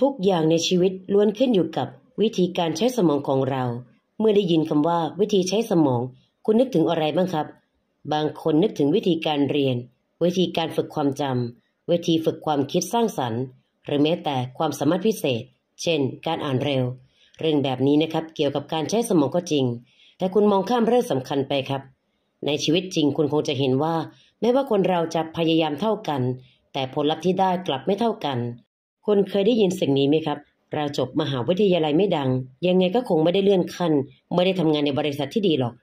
ทุกอย่างในชีวิตล้วนขึ้นอยู่กับวิธีการใช้สมองของเรา เมื่อได้ยินคำว่าวิธีใช้สมองคุณนึกถึงอะไรบ้างครับ บางคนนึกถึงวิธีการเรียน วิธีการฝึกความจำวิธีฝึกความคิดสร้างสรรค์ หรือแม้แต่ความสามารถพิเศษ เช่นการอ่านเร็ว เรื่องแบบนี้นะครับเกี่ยวกับการใช้สมองก็จริง แต่คุณมองข้ามเรื่องสำคัญไปครับ ในชีวิตจริงคุณคงจะเห็นว่าแม้ว่าคนเราจะพยายามเท่ากัน แต่ผลลัพธ์ที่ได้กลับไม่เท่ากันคนเคยได้ยินสิ่งนี้ไหมครับ เราจบมหาวิทยาลัยไม่ดัง ยังไงก็คงไม่ได้เลื่อนขั้น ไม่ได้ทำงานในบริษัทที่ดีหรอก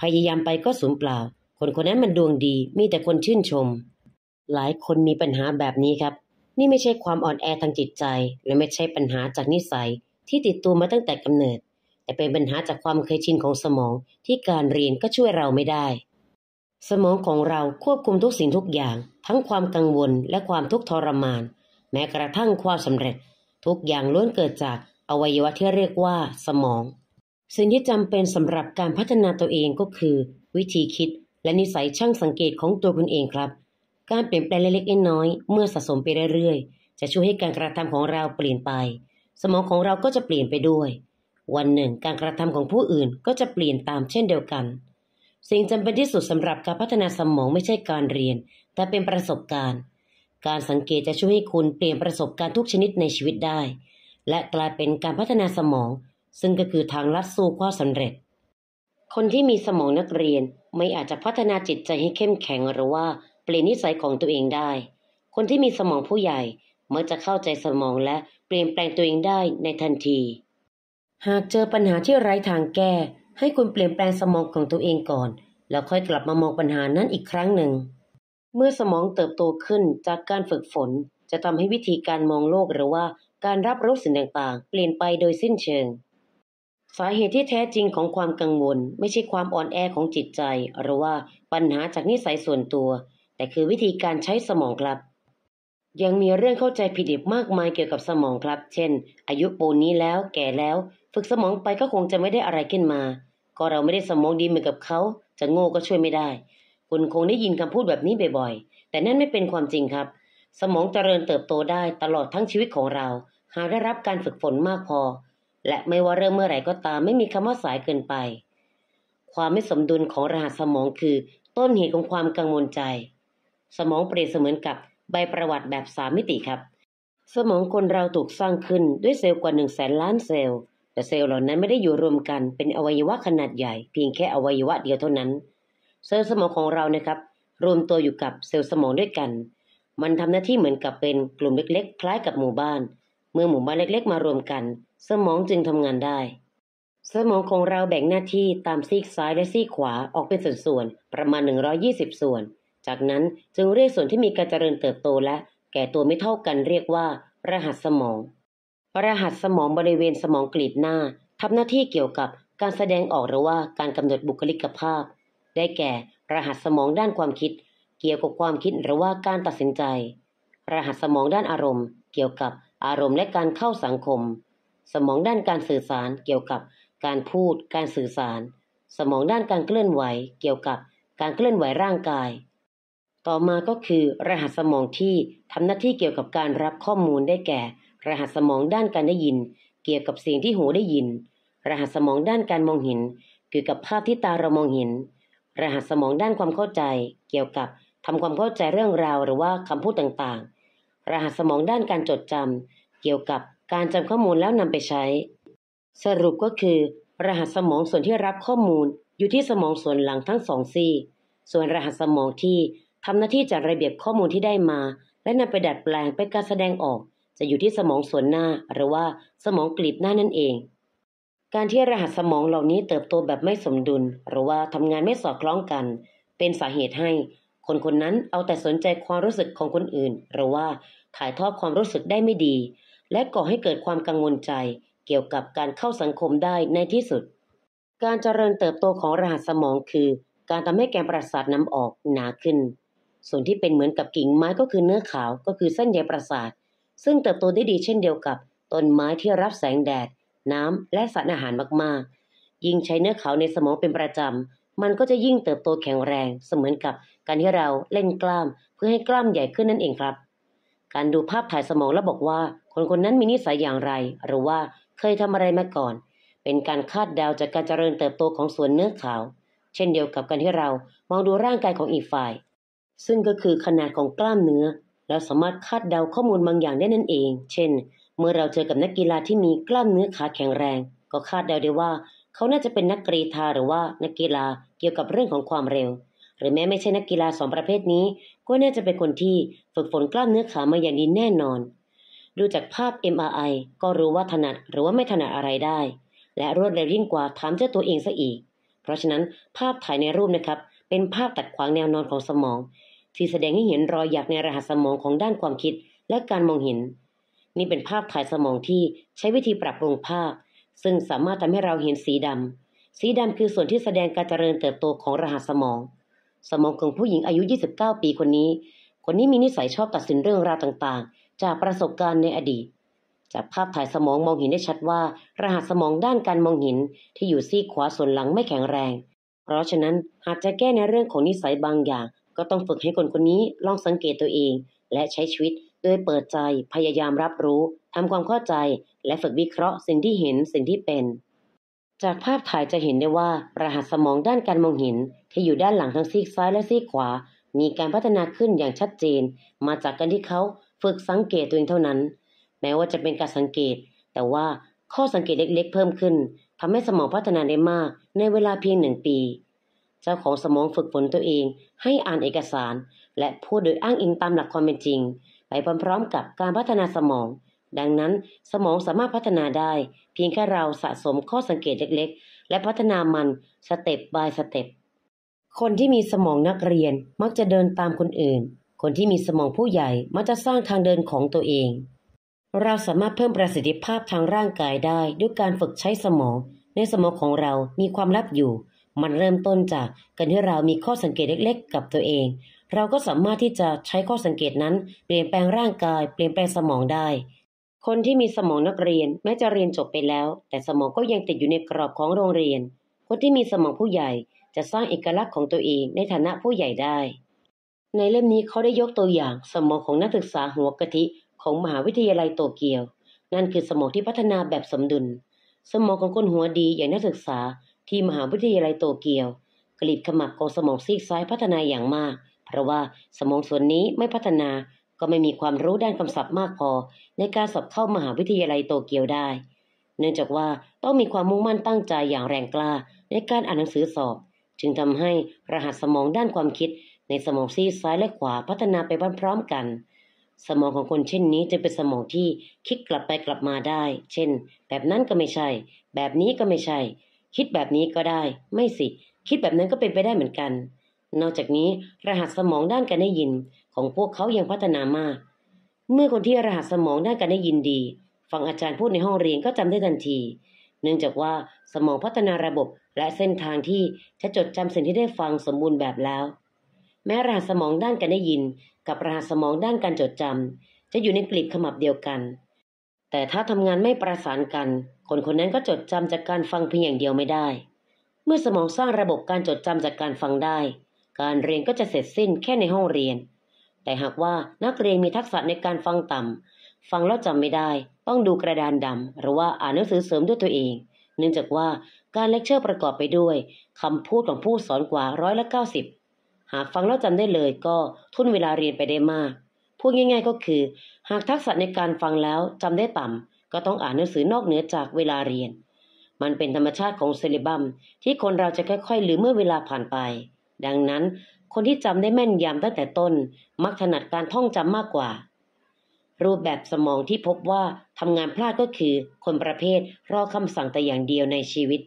พยายามไปก็สูญเปล่า คนคนนั้นมันดวงดี มีแต่คนชื่นชม หลายคนมีปัญหาแบบนี้ครับ นี่ไม่ใช่ความอ่อนแอทางจิตใจและไม่ใช่ปัญหาจากนิสัย ที่ติดตัวมาตั้งแต่กำเนิด แต่เป็นปัญหาจากความเคยชินของสมองที่การเรียนก็ช่วยเราไม่ได้ สมองของเราควบคุมทุกสิ่งทุกอย่าง ทั้งความกังวลและความทุกข์ทรมานแม้กระทั่งความสำเร็จทุกอย่างล้วนเกิดจากอวัยวะที่เรียกว่า สมองสิ่งที่จำเป็นสำหรับการพัฒนาตัวเองก็คือ วิธีคิดและนิสัยช่างสังเกตของตัวคุณเองครับ การเปลี่ยนแปลงเล็กๆน้อยๆเมื่อสะสมไปเรื่อยๆ จะช่วยให้การกระทำของเราเปลี่ยนไป สมองของเราก็จะเปลี่ยนไปด้วย วันหนึ่งการกระทำของผู้อื่นก็จะเปลี่ยนตามเช่นเดียวกัน สิ่งจำเป็นที่สุดสำหรับการพัฒนาสมองไม่ใช่การเรียน แต่เป็นประสบการณ์การสังเกตจะช่วยให้คุณเปลี่ยนประสบการณ์ทุกชนิดในชีวิตได้ และกลายเป็นการพัฒนาสมอง ซึ่งก็คือทางลัดสู่ความสำเร็จ คนที่มีสมองนักเรียนไม่อาจจะพัฒนาจิตใจให้เข้มแข็งหรือว่าเปลี่ยนนิสัยของตัวเองได้ คนที่มีสมองผู้ใหญ่มักจะเข้าใจสมองและเปลี่ยนแปลงตัวเองได้ในทันที หากเจอปัญหาที่ไร้ทางแก้ ให้คุณเปลี่ยนแปลงสมองของตัวเองก่อน แล้วค่อยกลับมามองปัญหานั้นอีกครั้งหนึ่งเมื่อสมองเติบโตขึ้นจากการฝึกฝน จะทำให้วิธีการมองโลกหรือว่าการรับรู้สิ่งต่างๆ เปลี่ยนไปโดยสิ้นเชิง สาเหตุที่แท้จริงของความกังวล ไม่ใช่ความอ่อนแอของจิตใจ หรือว่าปัญหาจากนิสัยส่วนตัว แต่คือวิธีการใช้สมองครับ ยังมีเรื่องเข้าใจผิดอีกมากมายเกี่ยวกับสมองครับ เช่น อายุปูนนี้แล้ว แก่แล้ว ฝึกสมองไปก็คงจะไม่ได้อะไรขึ้นมา ก็เราไม่ได้สมองดีเหมือนกับเขา จะโง่ก็ช่วยไม่ได้คุณคงได้ยินคำพูดแบบนี้บ่อยๆ แต่นั่นไม่เป็นความจริงครับ สมองเจริญเติบโตได้ตลอดทั้งชีวิตของเรา หากได้รับการฝึกฝนมากพอ และไม่ว่าเริ่มเมื่อไหร่ก็ตามไม่มีคำว่าสายเกินไป ความไม่สมดุลของรหัสสมองคือ ต้นเหตุของความกังวลใจ สมองเปรียบเสมือนกับใบประวัติแบบสามมิติครับ สมองคนเราถูกสร้างขึ้นด้วยเซลล์กว่าหนึ่งแสนล้านเซลล์แต่เซลล์เหล่านั้นไม่ได้อยู่รวมกัน เป็นอวัยวะขนาดใหญ่เพียงแค่อวัยวะเดียวเท่านั้นเซลล์สมองของเรานะครับ รวมตัวอยู่กับเซลล์สมองด้วยกัน มันทำหน้าที่เหมือนกับเป็นกลุ่มเล็กๆ คล้ายกับหมู่บ้าน เมื่อหมู่บ้านเล็กๆ มารวมกัน สมองจึงทำงานได้ สมองของเราแบ่งหน้าที่ตามซีกซ้ายและซีกขวาออกเป็นส่วนๆ ประมาณ 120 ส่วน จากนั้นจึงเรียกส่วนที่มีการเจริญเติบโตและแก่ตัวไม่เท่ากันเรียกว่า รหัสสมอง รหัสสมองบริเวณสมองกลีบหน้าทำหน้าที่เกี่ยวกับการแสดงออกหรือว่าการกำหนดบุคลิกภาพได้แก่รหัสสมองด้านความคิด เกี่ยวกับความคิดหรือว่าการตัดสินใจ รหัสสมองด้านอารมณ์ เกี่ยวกับอารมณ์และการเข้าสังคม สมองด้านการสื่อสาร เกี่ยวกับการพูด การสื่อสาร สมองด้านการเคลื่อนไหว เกี่ยวกับการเคลื่อนไหวร่างกาย ต่อมาก็คือ รหัสสมองที่ทำหน้าที่เกี่ยวกับการรับข้อมูลได้แก่ รหัสสมองด้านการได้ยิน เกี่ยวกับเสียงที่หูได้ยิน รหัสสมองด้านการมองเห็นเกี่ยวกับภาพที่ตาเรามองเห็นรหัสสมองด้านความเข้าใจ เกี่ยวกับทำความเข้าใจเรื่องราวหรือว่าคำพูดต่างๆ รหัสสมองด้านการจดจำเกี่ยวกับการจำข้อมูลแล้วนำไปใช้ สรุปก็คือ รหัสสมองส่วนที่รับข้อมูลอยู่ที่สมองส่วนหลังทั้งสองซี่ ส่วนรหัสสมองที่ทำหน้าที่จัดระเบียบข้อมูลที่ได้มา และนำไปดัดแปลงเป็นการแสดงออก จะอยู่ที่สมองส่วนหน้าหรือว่า สมองกลีบหน้านั่นเองการที่รหัสสมองเหล่านี้เติบโตแบบไม่สมดุล หรือว่าทำงานไม่สอดคล้องกัน เป็นสาเหตุให้คนคนนั้นเอาแต่สนใจความรู้สึกของคนอื่น หรือว่าถ่ายทอดความรู้สึกได้ไม่ดี และก่อให้เกิดความกังวลใจเกี่ยวกับการเข้าสังคมได้ในที่สุด การเจริญเติบโตของรหัสสมองคือการทำให้แกนประสาทน้ำออกหนาขึ้น ส่วนที่เป็นเหมือนกับกิ่งไม้ก็คือเนื้อขาวก็คือเส้นใยประสาท ซึ่งเติบโตได้ดีเช่นเดียวกับต้นไม้ที่รับแสงแดดน้าและสารอาหารมากๆ ยิ่งใช้เนื้อเขาในสมองเป็นประจำ มันก็จะยิ่งเติบโตแข็งแรง เสมือนกับการที่เราเล่นกล้าม เพื่อให้กล้ามใหญ่ขึ้นนั่นเองครับ การดูภาพถ่ายสมองแล้วบอกว่า คนคนนั้นมีนิสัยอย่างไร หรือว่าเคยทำอะไรมาก่อน เป็นการคาดเดาจากการเจริญเติบโตของส่วนเนื้อขาว เช่นเดียวกับการที่เรามองดูร่างกายของอีกฝ่าย ซึ่งก็คือขนาดของกล้ามเนื้อแล้วสามารถคาดเดาข้อมูลบางอย่างได้นั่นเอง เช่นเมื่อเราเจอกับนักกีฬาที่มีกล้ามเนื้อขาแข็งแรง ก็คาดเดาได้ว่าเขาน่าจะเป็นนักกรีธาหรือว่า นักกีฬาเกี่ยวกับเรื่องของความเร็ว หรือแม้ไม่ใช่นักกีฬาสองประเภทนี้ ก็น่าจะเป็นคนที่ฝึกฝนกล้ามเนื้อขามาอย่างดีแน่นอนดูจากภาพ MRI ก็รู้ว่าถนัดหรือว่าไม่ถนัดอะไรได้ และรวดเร็วยิ่งกว่าถามเจ้าตัวเองซะอีก เพราะฉะนั้นภาพถ่ายในรูปนะครับเป็นภาพตัดขวางแนวนอนของสมองที่แสดงให้เห็นรอยหยักในรหัสสมองของด้านความคิดและการมองเห็นนี่เป็นภาพถ่ายสมองที่ใช้วิธีปรับปรุงภาพ ซึ่งสามารถทำให้เราเห็นสีดำสีดำคือส่วนที่แสดงการเจริญเติบโตของรหัสสมอง สมองของผู้หญิงอายุ 29 ปีคนนี้ คนนี้มีนิสัยชอบตัดสินเรื่องราวต่างๆ จากประสบการณ์ในอดีต จากภาพถ่ายสมองมองเห็นได้ชัดว่า รหัสสมองด้านการมองเห็นที่อยู่ซีขวาส่วนหลังไม่แข็งแรง เพราะฉะนั้นหากจะแก้ในเรื่องของนิสัยบางอย่าง ก็ต้องฝึกให้คนคนนี้ลองสังเกตตัวเองและใช้ชีวิตโดยเปิดใจพยายามรับรู้ทำความเข้าใจ และฝึกวิเคราะห์สิ่งที่เห็นสิ่งที่เป็น จากภาพถ่ายจะเห็นได้ว่า รหัสสมองด้านการมองเห็น ที่อยู่ด้านหลังทั้งซีกซ้ายและซีกขวา มีการพัฒนาขึ้นอย่างชัดเจนมาจากการที่เขาฝึกสังเกตตัวเองเท่านั้น แม้ว่าจะเป็นการสังเกต แต่ว่าข้อสังเกตเล็กๆ เพิ่มขึ้น ทำให้สมองพัฒนาได้มากในเวลาเพียงหนึ่งปี เจ้าของสมองฝึกฝนตัวเองให้อ่านเอกสาร และพูดโดยอ้างอิงตามหลักความเป็นจริงไปพร้อมๆกับการพัฒนาสมอง ดังนั้นสมองสามารถพัฒนาได้ เพียงแค่เราสะสมข้อสังเกตเล็กๆ และพัฒนามันสเต็ปบายสเต็ปคนที่มีสมองนักเรียนมักจะเดินตามคนอื่น คนที่มีสมองผู้ใหญ่มักจะสร้างทางเดินของตัวเอง เราสามารถเพิ่มประสิทธิภาพทางร่างกายได้ด้วยการฝึกใช้สมอง ในสมองของเรา มีความลับอยู่ มันเริ่มต้นจากการที่เรามีข้อสังเกตเล็กๆ กับตัวเองเราก็สามารถที่จะใช้ข้อสังเกตนั้นเปลี่ยนแปลงร่างกาย เปลี่ยนแปลงสมองได้ คนที่มีสมองนักเรียนแม้จะเรียนจบไปแล้ว แต่สมองก็ยังติดอยู่ในกรอบของโรงเรียน คนที่มีสมองผู้ใหญ่ จะสร้างเอกลักษณ์ของตัวเองในฐานะผู้ใหญ่ได้ ในเล่มนี้เขาได้ยกตัวอย่าง สมองของนักศึกษาหัวกะทิของมหาวิทยาลัยโตเกียว นั่นคือสมองที่พัฒนาแบบสมดุล สมองของคนหัวดีอย่างนักศึกษา ที่มหาวิทยาลัยโตเกียวกลีบขมับของสมองซีกซ้ายพัฒนาอย่างมากเพราะว่าสมองส่วนนี้ไม่พัฒนา ก็ไม่มีความรู้ด้านคำศัพท์มากพอในการสอบเข้ามหาวิทยาลัยโตเกียวได้ เนื่องจากว่าต้องมีความมุ่งมั่นตั้งใจอย่างแรงกล้า ในการอ่านหนังสือสอบ จึงทำให้รหัสสมองด้านความคิดในสมองซีซ้ายและขวาพัฒนาไปพร้อมๆกัน สมองของคนเช่นนี้จะเป็นสมองที่คิดกลับไปกลับมาได้ เช่น แบบนั้นก็ไม่ใช่ แบบนี้ก็ไม่ใช่ คิดแบบนี้ก็ได้ ไม่สิ คิดแบบนั้นก็เป็นไปได้เหมือนกันนอกจากนี้รหัสสมองด้านการได้ยิน ของพวกเขายังพัฒนามาก เมื่อคนที่รหัสสมองด้านการได้ยินดี ฟังอาจารย์พูดในห้องเรียนก็จำได้ทันที เนื่องจากว่าสมองพัฒนาระบบและเส้นทางที่จะ จดจำสิ่งที่ได้ฟังสมบูรณ์แบบแล้ว แม้รหัสสมองด้านการได้ยิน กับรหัสสมองด้านการจดจำ จะอยู่ในกลีบขมับเดียวกัน แต่ถ้าทำงานไม่ประสานกัน คนคนนั้นก็จดจำจากการฟังเพียงอย่างเดียวไม่ได้ เมื่อสมองสร้างระบบการจดจำจากการฟังได้การเรียนก็จะเสร็จสิ้นแค่ในห้องเรียน แต่หากว่านักเรียนมีทักษะในการฟังต่ำ ฟังแล้วจำไม่ได้ ต้องดูกระดานดำหรือว่าอ่านหนังสือเสริมด้วยตัวเอง เนื่องจากว่าการเลคเชอร์ประกอบไปด้วยคำพูดของผู้สอนกว่าร้อยละเก้าสิบ หากฟังแล้วจำได้เลยก็ทุ่นเวลาเรียนไปได้มากพูดง่าย ๆก็คือ หากทักษะในการฟังแล้วจำได้ต่ำก็ต้องอ่านหนังสือนอกเหนือจากเวลาเรียน มันเป็นธรรมชาติของเซเลบัมที่คนเราจะค่อยๆลืมเมื่อเวลาผ่านไปดังนั้นคนที่จำได้แม่นยำตั้งแต่ต้น มักถนัดการท่องจำมากกว่า รูปแบบสมองที่พบว่าทำงานพลาดก็คือ คนประเภทรอคำสั่งแต่อย่างเดียวในชีวิต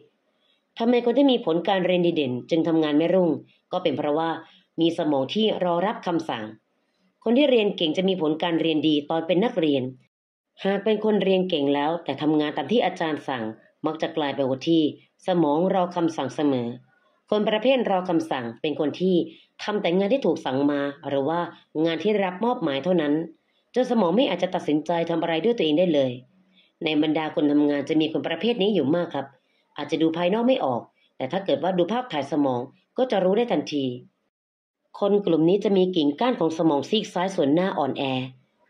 ทำไมคนที่มีผลการเรียนดีเด่นจึงทำงานไม่รุ่ง ก็เป็นเพราะว่ามีสมองที่รอรับคำสั่ง คนที่เรียนเก่งจะมีผลการเรียนดีตอนเป็นนักเรียน หากเป็นคนเรียนเก่งแล้ว แต่ทำงานตามที่อาจารย์สั่ง มักจะกลายเป็นคนที่ สมองรอคำสั่งเสมอคนประเภทรอคำสั่งเป็นคนที่ทำแต่งานที่ถูกสั่งมา หรือว่างานที่รับมอบหมายเท่านั้นจนสมองไม่อาจจะตัดสินใจทำอะไรด้วยตัวเองได้เลย ในบรรดาคนทำงานจะมีคนประเภทนี้อยู่มากครับ อาจจะดูภายนอกไม่ออก แต่ถ้าเกิดว่าดูภาพถ่ายสมองก็จะรู้ได้ทันที คนกลุ่มนี้จะมีกิ่งก้านของสมองซีกซ้ายส่วนหน้าอ่อนแอ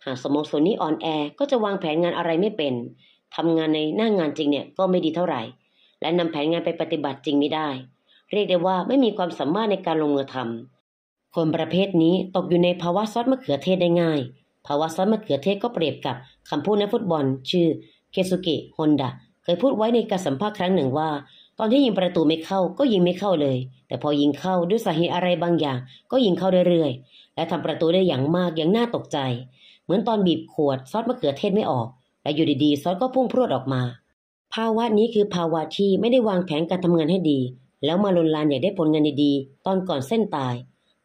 หากสมองส่วนนี้อ่อนแอก็จะวางแผนงานอะไรไม่เป็นทำงานในหน้างงานจริงเนี่ยก็ไม่ดีเท่าไหร่ และนำแผนงานไปปฏิบัติจริงไม่ได้เรียกได้ว่าไม่มีความสามารถในการลงมือทำคนประเภทนี้ตกอยู่ในภาวะซอสมะเขือเทศได้ง่าย ภาวะซอสมะเขือเทศก็เปรียบกับคำพูดนักฟุตบอล ชื่อเคซุกิฮอนดะ เคยพูดไว้ในการสัมภาษณ์ครั้งหนึ่งว่า ตอนที่ยิงประตูไม่เข้าก็ยิงไม่เข้าเลย แต่พอยิงเข้าด้วยสาเหตุอะไรบางอย่างก็ยิงเข้าเรื่อยๆและทำประตูได้อย่างมากอย่างน่าตกใจ เหมือนตอนบีบขวด ซอสมะเขือเทศไม่ออกและอยู่ดีๆ ซอสก็พุ่งพรวดออกมา ภาวะนี้คือภาวะที่ไม่ได้วางแผนการทำงานให้ดีแล้วมาลนลานอยากได้ผลงานดีๆตอนก่อนเส้นตาย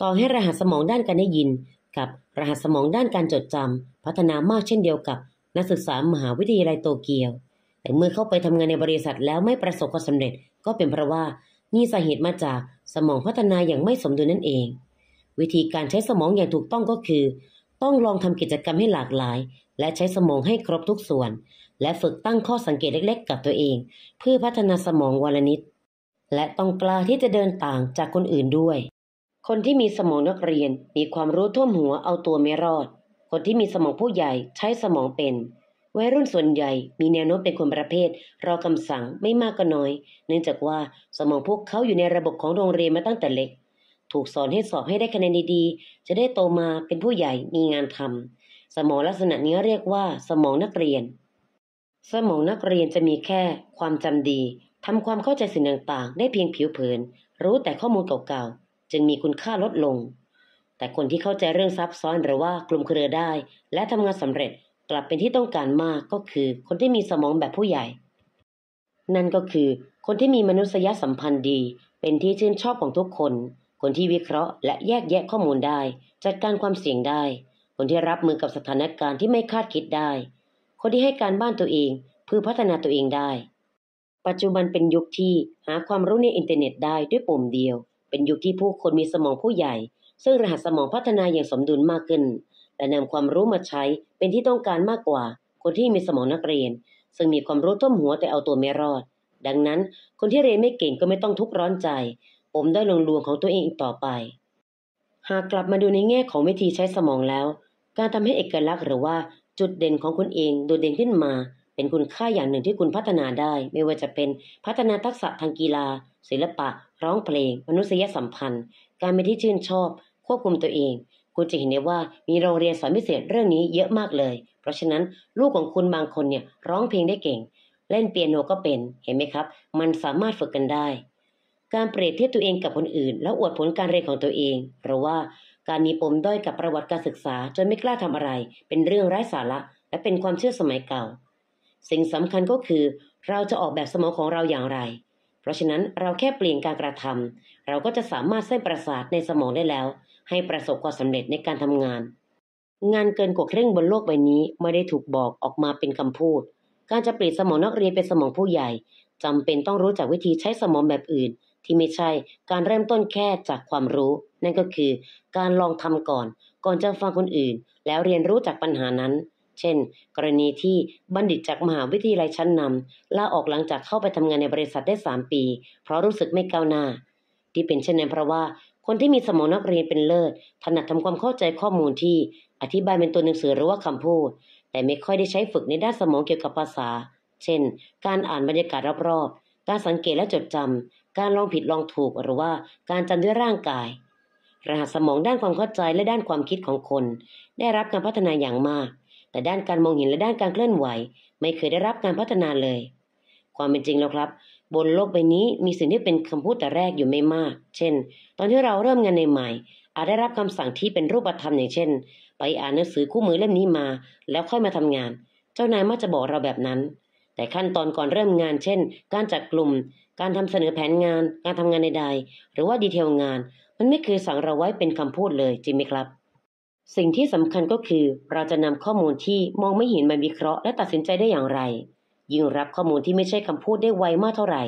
ต่อให้รหัสสมองด้านการได้ยิน กับ รหัสสมองด้านการจดจำ พัฒนามากเช่นเดียวกับนักศึกษามหาวิทยาลัยโตเกียว แต่เมื่อเข้าไปทำงานในบริษัทแล้วไม่ประสบความสาเร็จก็เป็นเพราะว่ามีสาเหตุมาจากสมองพัฒนาอย่างไม่สมดุลนั่นเอง วิธีการใช้สมองอย่างถูกต้องก็คือ ต้องลองทำกิจกรรมให้หลากหลาย และใช้สมองให้ครบทุกส่วน และฝึกตั้งข้อสังเกตเล็กๆ กับตัวเองเพื่อพัฒนาสมองวันละนิดและต้องกล้าที่จะเดินต่างจากคนอื่นด้วย คนที่มีสมองนักเรียนมีความรู้ท่วมหัวเอาตัวไม่รอด คนที่มีสมองผู้ใหญ่ใช้สมองเป็นวัยรุ่นส่วนใหญ่ มีแนวโน้มเป็นคนประเภทรอคำสั่งไม่มากก็น้อย เนื่องจากว่าสมองพวกเขาอยู่ในระบบของโรงเรียนมาตั้งแต่เล็ก ถูกสอนให้สอบให้ได้คะแนนดีๆจะได้โตมาเป็นผู้ใหญ่มีงานทำสมองลักษณะนี้เรียกว่า สมองนักเรียน สมองนักเรียนจะมีแค่ความจำดีทำความเข้าใจสิ่งต่าง ๆ ได้เพียงผิวเผิน รู้แต่ข้อมูลเก่า ๆ จึงมีคุณค่าลดลง แต่คนที่เข้าใจเรื่องซับซ้อนหรือว่ากลุ่มเครือได้ และทำงานสำเร็จกลับเป็นที่ต้องการมากก็คือคนที่มีสมองแบบผู้ใหญ่ นั่นก็คือ คนที่มีมนุษยสัมพันธ์ดี เป็นที่ชื่นชอบของทุกคน คนที่วิเคราะห์และแยกแยะข้อมูลได้ จัดการความเสี่ยงได้ คนที่รับมือกับสถานการณ์ที่ไม่คาดคิดได้ คนที่ให้การบ้านตัวเอง เพื่อพัฒนาตัวเองได้ปัจจุบันเป็นยุคที่หาความรู้ในอินเทอร์เน็ตได้ด้วยปุ่มเดียว เป็นยุคที่ผู้คนมีสมองผู้ใหญ่ ซึ่งรหัสสมองพัฒนาอย่างสมดุลมากขึ้นและนำความรู้มาใช้เป็นที่ต้องการมากกว่า คนที่มีสมองนักเรียน ซึ่งมีความรู้ท่วมหัวแต่เอาตัวไม่รอด ดังนั้นคนที่เรียนไม่เก่งก็ไม่ต้องทุกข์ร้อนใจ ผมได้ลงลวงของตัวเองอีกต่อไป หากกลับมาดูในแง่ของวิธีใช้สมองแล้ว การทำให้เอกลักษณ์หรือว่าจุดเด่นของคนเองโดดเด่นขึ้นมาเป็นคุณค่าอย่างหนึ่งที่คุณพัฒนาได้ ไม่ว่าจะเป็นพัฒนาทักษะทางกีฬาศิลปะ ร้องเพลงมนุษยสัมพันธ์ การเป็นที่ชื่นชอบ ควบคุมตัวเอง คุณจะเห็นได้ว่ามีโรงเรียนสอนพิเศษเรื่องนี้เยอะมากเลย เพราะฉะนั้นลูกของคุณบางคนเนี่ยร้องเพลงได้เก่งเล่นเปียโนก็เป็นเห็นไหมครับ มันสามารถฝึกกันได้ การเปรียบเทียบตัวเองกับคนอื่น แล้วอวดผลการเรียนของตัวเอง เพราะว่าการมีปมด้อยกับประวัติการศึกษา จนไม่กล้าทำอะไร เป็นเรื่องไร้สาระ และเป็นความเชื่อสมัยเก่าสิ่งสำคัญก็คือเราจะออกแบบสมองของเราอย่างไร เพราะฉะนั้นเราแค่เปลี่ยนการกระทำเราก็จะสามารถสร้างประสาทในสมองได้แล้ว ให้ประสบความสำเร็จในการทำงาน งานเกินกว่าครื่งบนโลกใบนี้ไม่ได้ถูกบอกออกมาเป็นคำพูด การจะเปลี่ยนสมองนักเรียนเป็นสมองผู้ใหญ่จำเป็นต้องรู้จักวิธีใช้สมองแบบอื่น ที่ไม่ใช่การเริ่มต้นแค่จากความรู้ นั่นก็คือการลองทำก่อน ก่อนจะฟังคนอื่น แล้วเรียนรู้จากปัญหานั้นเช่นกรณีที่บัณฑิตจากมหาวิทยาลัยชั้นนำลาออกหลังจากเข้าไปทำงานในบริษัทได้ 3 ปี เพราะรู้สึกไม่ก้าวหน้า ที่เป็นเช่นนั้นเพราะว่า คนที่มีสมองนักเรียนเป็นเลิศถนัดทำความเข้าใจข้อมูลที่อธิบายเป็นตัวหนังสือหรือว่าคำพูด แต่ไม่ค่อยได้ใช้ฝึกในด้านสมองเกี่ยวกับภาษา เช่น การอ่านบรรยากาศรอบๆการสังเกตและจดจำการลองผิดลองถูกหรือว่า การจำด้วยร่างกายรหัสสมองด้านความเข้าใจและด้านความคิดของคน ได้รับการพัฒนาอย่างมากแต่ด้านการมองเห็นและด้านการเคลื่อนไหว ไม่เคยได้รับการพัฒนาเลย ความเป็นจริงแล้วครับ บนโลกใบนี้มีสิ่งที่เป็นคำพูดแต่แรกอยู่ไม่มาก เช่น ตอนที่เราเริ่มงานใหม่ อาจได้รับคำสั่งที่เป็นรูปธรรมอย่างเช่น ไปอ่านหนังสือคู่มือเล่มนี้มาแล้วค่อยมาทำงาน เจ้านายมักจะบอกเราแบบนั้น แต่ขั้นตอนก่อนเริ่มงานเช่น การจัดกลุ่ม การทำเสนอแผนงาน การทำงานใดๆหรือว่าดีเทลงาน มันไม่เคยสั่งเราไว้เป็นคำพูดเลยจริงไหมครับสิ่งที่สำคัญก็คือ เราจะนำข้อมูลที่มองไม่เห็นมาวิเคราะห์และตัดสินใจได้อย่างไร ยิ่งรับข้อมูลที่ไม่ใช่คำพูดได้ไวมากเท่าไหร่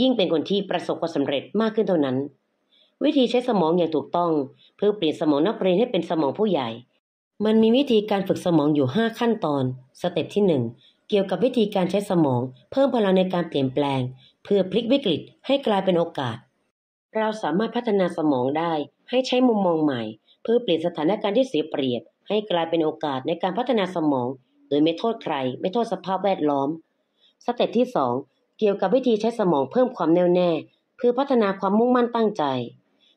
ยิ่งเป็นคนที่ประสบความสำเร็จมากขึ้นเท่านั้น วิธีใช้สมองอย่างถูกต้อง เพื่อเปลี่ยนสมองนักเรียนให้เป็นสมองผู้ใหญ่ มันมีวิธีการฝึกสมองอยู่ 5 ขั้นตอน สเต็ปที่1เกี่ยวกับวิธีการใช้สมอง เพิ่มพลังในการเปลี่ยนแปลง เพื่อพลิกวิกฤตให้กลายเป็นโอกาส เราสามารถพัฒนาสมองได้ ให้ใช้มุมมองใหม่เพื่อเปลี่ยนสถานการณ์ที่เสียเปรียบ ให้กลายเป็นโอกาสในการพัฒนาสมองโดยไม่โทษใคร ไม่โทษสภาพแวดล้อม สเต็ปที่ 2 เกี่ยวกับวิธีใช้สมองเพิ่มความแน่วแน่ เพื่อพัฒนาความมุ่งมั่นตั้งใจ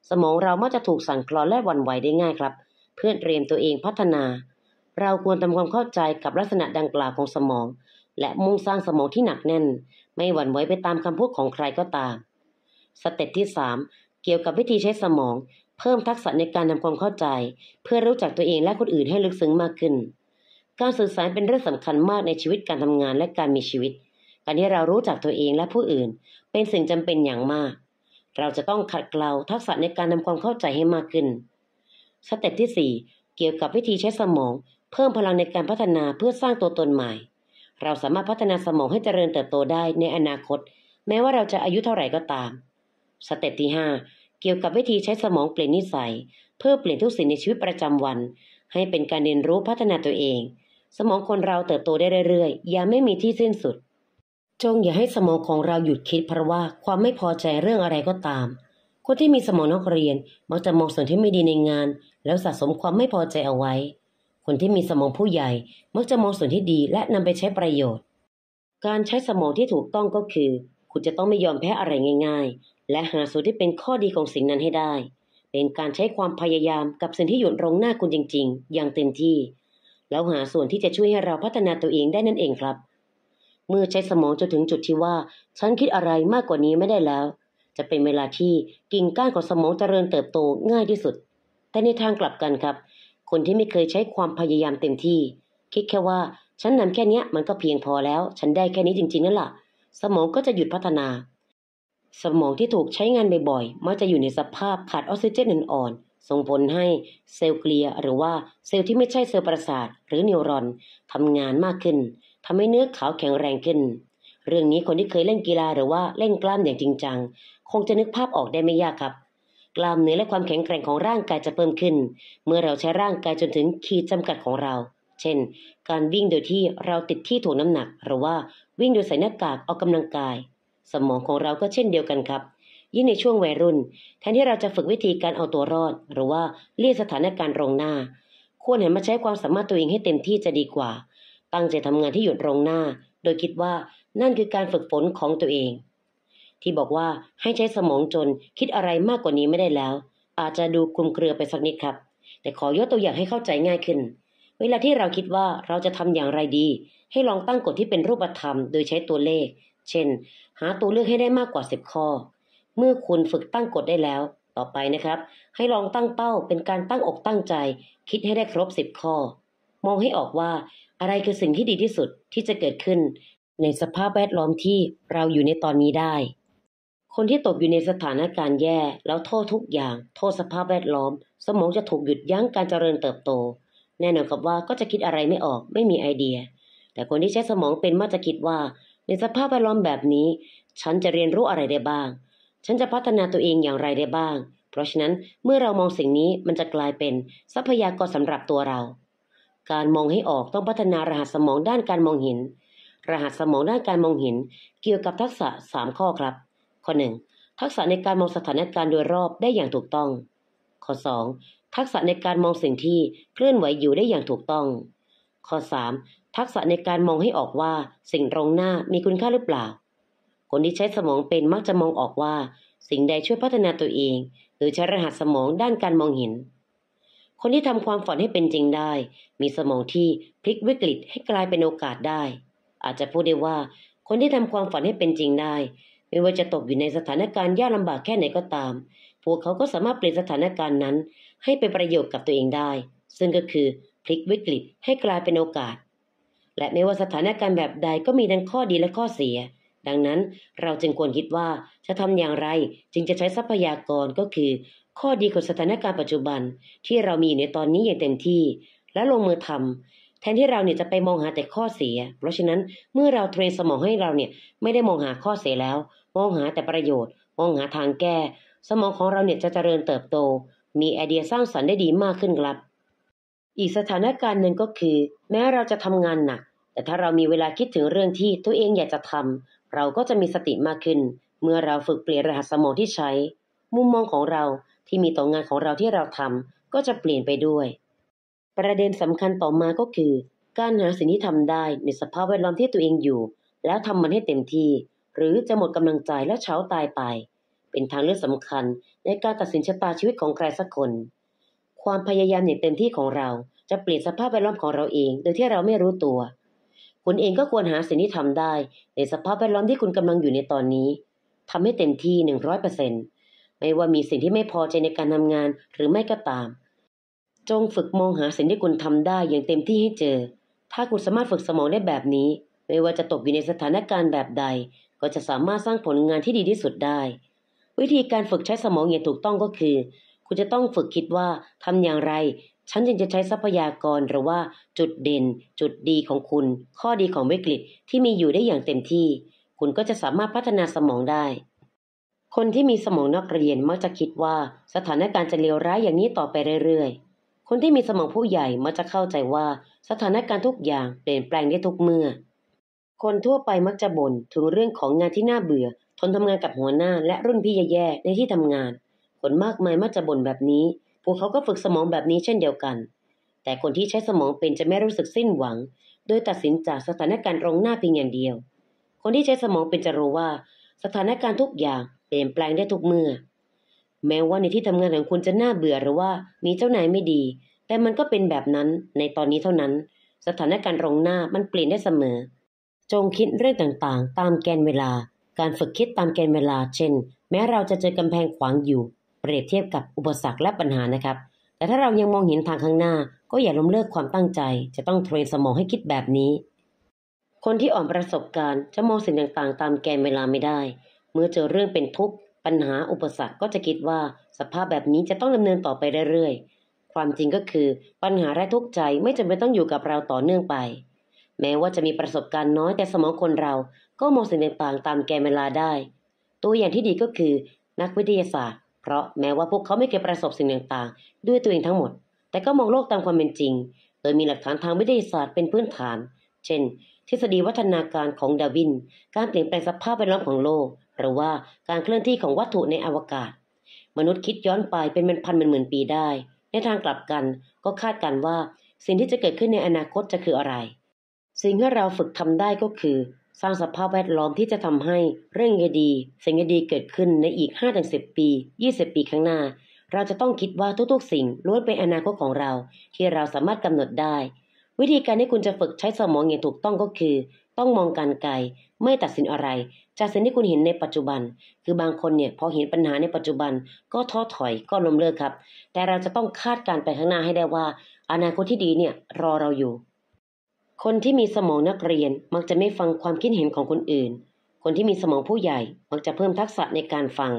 สมองเรามักจะถูกสั่นคลอนและวันไหวได้ง่ายครับ เพื่อเตรียมตัวเองพัฒนา เราควรทำความเข้าใจกับลักษณะดังกล่าวของสมอง และมุ่งสร้างสมองที่หนักแน่น ไม่หวั่นไหวไปตามคำพูดของใครก็ตามสเต็ปที่3เกี่ยวกับวิธีใช้สมองเพิ่มทักษะในการทำความเข้าใจ เพื่อรู้จักตัวเองและคนอื่นให้ลึกซึ้งมากขึ้น การสื่อสารเป็นเรื่องสำคัญมากในชีวิตการทำงานและการมีชีวิต การที่เรารู้จักตัวเองและผู้อื่น เป็นสิ่งจำเป็นอย่างมาก เราจะต้องขัดเกลาทักษะในการทำความเข้าใจให้มากขึ้น สเต็ปที่ 4เกี่ยวกับวิธีใช้สมอง เพิ่มพลังในการพัฒนาเพื่อสร้างตัวตนใหม่ เราสามารถพัฒนาสมองให้เจริญเติบโตได้ในอนาคต แม้ว่าเราจะอายุเท่าไหร่ก็ตาม สเต็ปที่5เกี่ยวกับวิธีใช้สมองเปลี่ยนนิสัย เพื่อเปลี่ยนทุกสิ่งในชีวิตประจำวัน ให้เป็นการเรียนรู้พัฒนาตัวเอง สมองคนเราเติบโตได้เรื่อยๆอย่าไม่มีที่สิ้นสุดจงอย่าให้สมองของเราหยุดคิดเพราะว่าความไม่พอใจเรื่องอะไรก็ตาม คนที่มีสมองนักเรียนมักจะมองส่วนที่ไม่ดีในงาน แล้วสะสมความไม่พอใจเอาไว้ คนที่มีสมองผู้ใหญ่มักจะมองส่วนที่ดีและนำไปใช้ประโยชน์ การใช้สมองที่ถูกต้องก็คือ คุณจะต้องไม่ยอมแพ้อะไรง่ายและหาส่วนที่เป็นข้อดีของสิ่งนั้นให้ได้ เป็นการใช้ความพยายามกับสิ่งที่อยู่ตรงหน้าคุณจริงๆ อย่างเต็มที่ แล้วหาส่วนที่จะช่วยให้เราพัฒนาตัวเองได้นั่นเองครับ เมื่อใช้สมองจนถึงจุดที่ว่า ฉันคิดอะไรมากกว่านี้ไม่ได้แล้ว จะเป็นเวลาที่กิ่งก้านของสมองเจริญเติบโตง่ายที่สุด แต่ในทางกลับกันครับ คนที่ไม่เคยใช้ความพยายามเต็มที่ คิดแค่ว่า ฉันทำแค่นี้มันก็เพียงพอแล้ว ฉันได้แค่นี้จริงๆ นั่นแหละสมองก็จะหยุดพัฒนาสมองที่ถูกใช้งานบ่อยๆ มักจะอยู่ในสภาพขาดออกซิเจนอ่อนๆ ส่งผลให้เซลล์เกลีย หรือว่าเซลล์ที่ไม่ใช่เซลล์ประสาทหรือนิวรอน ทำงานมากขึ้น ทำให้เนื้อขาวแข็งแรงขึ้น เรื่องนี้คนที่เคยเล่นกีฬาหรือว่าเล่นกล้ามอย่างจริงจัง คงจะนึกภาพออกได้ไม่ยากครับ กล้ามเนื้อและความแข็งแกร่งของร่างกายจะเพิ่มขึ้น เมื่อเราใช้ร่างกายจนถึงขีดจำกัดของเรา เช่น การวิ่งโดยที่เราติดที่ถ่วงน้ำหนัก หรือว่าวิ่งโดยใส่หน้ากากออกกำลังกายสมองของเราก็เช่นเดียวกันครับ ยิ่งในช่วงวัยรุ่น แทนที่เราจะฝึกวิธีการเอาตัวรอด หรือว่าเลี่ยงสถานการณ์ตรงหน้า ควรหันมาใช้ความสามารถตัวเองให้เต็มที่จะดีกว่า ตั้งใจทำงานที่อยู่ตรงหน้า โดยคิดว่านั่นคือการฝึกฝนของตัวเอง ที่บอกว่าให้ใช้สมองจนคิดอะไรมากกว่านี้ไม่ได้แล้ว อาจจะดูคลุมเครือไปสักนิดครับ แต่ขอยกตัวอย่างให้เข้าใจง่ายขึ้น เวลาที่เราคิดว่าเราจะทำอย่างไรดี ให้ลองตั้งกฎที่เป็นรูปธรรม โดยใช้ตัวเลขเช่นหาตัวเลือกให้ได้มากกว่า10ข้อ เมื่อคุณฝึกตั้งกฎได้แล้ว ต่อไปนะครับ ให้ลองตั้งเป้าเป็นการตั้งอกตั้งใจคิดให้ได้ครบ10ข้อ มองให้ออกว่าอะไรคือสิ่งที่ดีที่สุดที่จะเกิดขึ้น ในสภาพแวดล้อมที่เราอยู่ในตอนนี้ได้ คนที่ตกอยู่ในสถานการณ์แย่แล้วโทษทุกอย่าง โทษสภาพแวดล้อม สมองจะถูกหยุดยั้งการเจริญเติบโต แน่นอนครับว่าก็จะคิดอะไรไม่ออกไม่มีไอเดีย แต่คนที่ใช้สมองเป็นมักจะคิดว่าในสภาพแวดล้อมแบบนี้ ฉันจะเรียนรู้อะไรได้บ้าง ฉันจะพัฒนาตัวเองอย่างไรได้บ้าง เพราะฉะนั้นเมื่อเรามองสิ่งนี้มันจะกลายเป็น ทรัพยากรสำหรับตัวเรา การมองให้ออกต้องพัฒนารหัสสมองด้านการมองเห็น รหัสสมองด้านการมองเห็น เกี่ยวกับทักษะ3ข้อครับ ข้อ 1. ทักษะในการมองสถานการณ์โดยรอบได้อย่างถูกต้อง ข้อ 2. ทักษะในการมองสิ่งที่เคลื่อนไหวอยู่ได้อย่างถูกต้อง ข้อ 3. ทักษะในการมองให้ออกว่า สิ่งตรงหน้ามีคุณค่าหรือเปล่า คนที่ใช้สมองเป็นมักจะมองออกว่า สิ่งใดช่วยพัฒนาตัวเอง หรือใช้รหัสสมองด้านการมองเห็น คนที่ทำความฝันให้เป็นจริงได้ มีสมองที่พลิกวิกฤตให้กลายเป็นโอกาสได้ อาจจะพูดได้ว่า คนที่ทำความฝันให้เป็นจริงได้ ไม่ว่าจะตกอยู่ในสถานการณ์ยากลำบากแค่ไหนก็ตาม พวกเขาก็สามารถเปลี่ยนสถานการณ์นั้น ให้เป็นประโยชน์กับตัวเองได้ ซึ่งก็คือ พลิกวิกฤตให้กลายเป็นโอกาสและไม่ว่าสถานการณ์แบบใดก็มีทั้งข้อดีและข้อเสีย ดังนั้นเราจึงควรคิดว่าจะทำอย่างไรจึงจะใช้ทรัพยากรก็คือ ข้อดีของสถานการณ์ปัจจุบันที่เรามีอยู่ในตอนนี้อย่างเต็มที่และลงมือทำแทนที่เราเนี่ยจะไปมองหาแต่ข้อเสีย เพราะฉะนั้นเมื่อเราเทรนสมองให้เราเนี่ยไม่ได้มองหาข้อเสียแล้วมองหาแต่ประโยชน์มองหาทางแก้ สมองของเราเนี่ยจะเจริญเติบโต มีไอเดียสร้างสรรค์ได้ดีมากขึ้นครับอีกสถานการณ์หนึ่งก็คือ แม้เราจะทำงานหนัก แต่ถ้าเรามีเวลาคิดถึงเรื่องที่ตัวเองอยากจะทำเราก็จะมีสติมากขึ้น เมื่อเราฝึกเปลี่ยนรหัสสมองที่ใช้ มุมมองของเราที่มีต่องานของเราที่เราทำก็จะเปลี่ยนไปด้วย ประเด็นสำคัญต่อมาก็คือการหาสิ่งที่ทำได้ ในสภาพแวดล้อมที่ตัวเองอยู่ แล้วทำมันให้เต็มที่ หรือจะหมดกำลังใจแล้วเช้าตายไป เป็นทางเลือกสำคัญในการตัดสินชะตาชีวิตของใครสักคนความพยายามอย่างเต็มที่ของเราจะเปลี่ยนสภาพแวดล้อมของเราเองโดยที่เราไม่รู้ตัว คุณเองก็ควรหาสิ่งที่ทำได้ในสภาพแวดล้อมที่คุณกำลังอยู่ในตอนนี้ ทำให้เต็มที่หนึ่งร้อยเปอร์เซ็นต์ไม่ว่ามีสิ่งที่ไม่พอใจในการทำงานหรือไม่ก็ตาม จงฝึกมองหาสิ่งที่คุณทำได้อย่างเต็มที่ให้เจอ ถ้าคุณสามารถฝึกสมองได้แบบนี้ ไม่ว่าจะตกอยู่ในสถานการณ์แบบใดก็จะสามารถสร้างผลงานที่ดีที่สุดได้ วิธีการฝึกใช้สมองอย่างถูกต้องก็คือคุณจะต้องฝึกคิดว่าทำอย่างไร ฉันจึงจะใช้ทรัพยากรหรือว่า จุดเด่น จุดดีของคุณ ข้อดีของวิกฤตที่มีอยู่ได้อย่างเต็มที่ คุณก็จะสามารถพัฒนาสมองได้ คนที่มีสมองนักเรียน มักจะคิดว่า สถานการณ์จะเลวร้ายอย่างนี้ต่อไปเรื่อยๆ คนที่มีสมองผู้ใหญ่มักจะเข้าใจว่าสถานการณ์ทุกอย่างเปลี่ยนแปลงได้ทุกเมื่อ คนทั่วไปมักจะบ่นถึงเรื่องของงานที่น่าเบื่อ ทนทำงานกับหัวหน้า และรุ่นพี่แย่ๆในที่ทำงานคนมากมายมักจะบ่นแบบนี้ พวกเขาก็ฝึกสมองแบบนี้เช่นเดียวกัน แต่คนที่ใช้สมองเป็นจะไม่รู้สึกสิ้นหวัง โดยตัดสินจากสถานการณ์ตรงหน้าเพียงอย่างเดียว คนที่ใช้สมองเป็นจะรู้ว่า สถานการณ์ทุกอย่างเปลี่ยนแปลงได้ทุกเมื่อ แม้ว่าในที่ทำงานของคุณจะน่าเบื่อหรือว่า มีเจ้านายไม่ดี แต่มันก็เป็นแบบนั้นในตอนนี้เท่านั้น สถานการณ์ตรงหน้ามันเปลี่ยนได้เสมอ จงคิดเรื่องต่างๆ ตามแกนเวลา การฝึกคิดตามแกนเวลา เช่น แม้เราจะเจอกำแพงขวางอยู่เปรียบเทียบกับอุปสรรคและปัญหานะครับ แต่ถ้าเรายังมองเห็นทางข้างหน้า ก็อย่าล้มเลิกความตั้งใจ จะต้องเทรนสมองให้คิดแบบนี้ คนที่อ่อนประสบการณ์จะมองสิ่งต่างๆตามแกนเวลาไม่ได้ เมื่อเจอเรื่องเป็นทุกข์ปัญหาอุปสรรคก็จะคิดว่า สภาพแบบนี้จะต้องดำเนินต่อไปเรื่อยๆ ความจริงก็คือ ปัญหาและทุกข์ใจไม่จำเป็นต้องอยู่กับเราต่อเนื่องไป แม้ว่าจะมีประสบการณ์น้อยแต่สมองคนเราก็มองสิ่งต่างๆตามแกนเวลาได้ ตัวอย่างที่ดีก็คือ นักวิทยาศาสตร์เพราะแม้ว่าพวกเขาไม่เคยประสบสิ่งต่างๆ ด้วยตัวเองทั้งหมด แต่ก็มองโลกตามความเป็นจริง โดยมีหลักฐานทางวิทยาศาสตร์เป็นพื้นฐาน เช่น ทฤษฎีวัฒนาการของดาวินการเปลี่ยนแปลงสภาพแวดล้อมของโลก หรือว่าการเคลื่อนที่ของวัตถุในอวกาศ มนุษย์คิดย้อนไปเป็นพันเป็นหมื่นปีได้ ในทางกลับกันก็คาดกันว่าสิ่งที่จะเกิดขึ้นในอนาคตจะคืออะไร สิ่งที่เราฝึกทำได้ก็คือสร้างสภาพแวดล้อมที่จะทำให้เรื่องดีสิ่งดีเกิดขึ้นในอีก5สิปี 20 ปีข้างหน้า เราจะต้องคิดว่าทุกๆสิ่งล้วนเป็นอนาคตของเรา ที่เราสามารถกำหนดได้ วิธีการที่คุณจะฝึกใช้สมองอย่างถูกต้องก็คือ ต้องมองการไกลไม่ตัดสินอะไร จากสิ่งที่คุณเห็นในปัจจุบัน คือบางคนเนี่ยพอเห็นปัญหาในปัจจุบันก็ท้อถอย ก็ล้มเลิกครับ แต่เราจะต้องคาดการไปข้างหน้าให้ได้ว่า อนาคตที่ดีเนี่ย รอเราอยู่คนที่มีสมองนักเรียนมักจะไม่ฟังความคิดเห็นของคนอื่น คนที่มีสมองผู้ใหญ่มักจะเพิ่มทักษะในการฟัง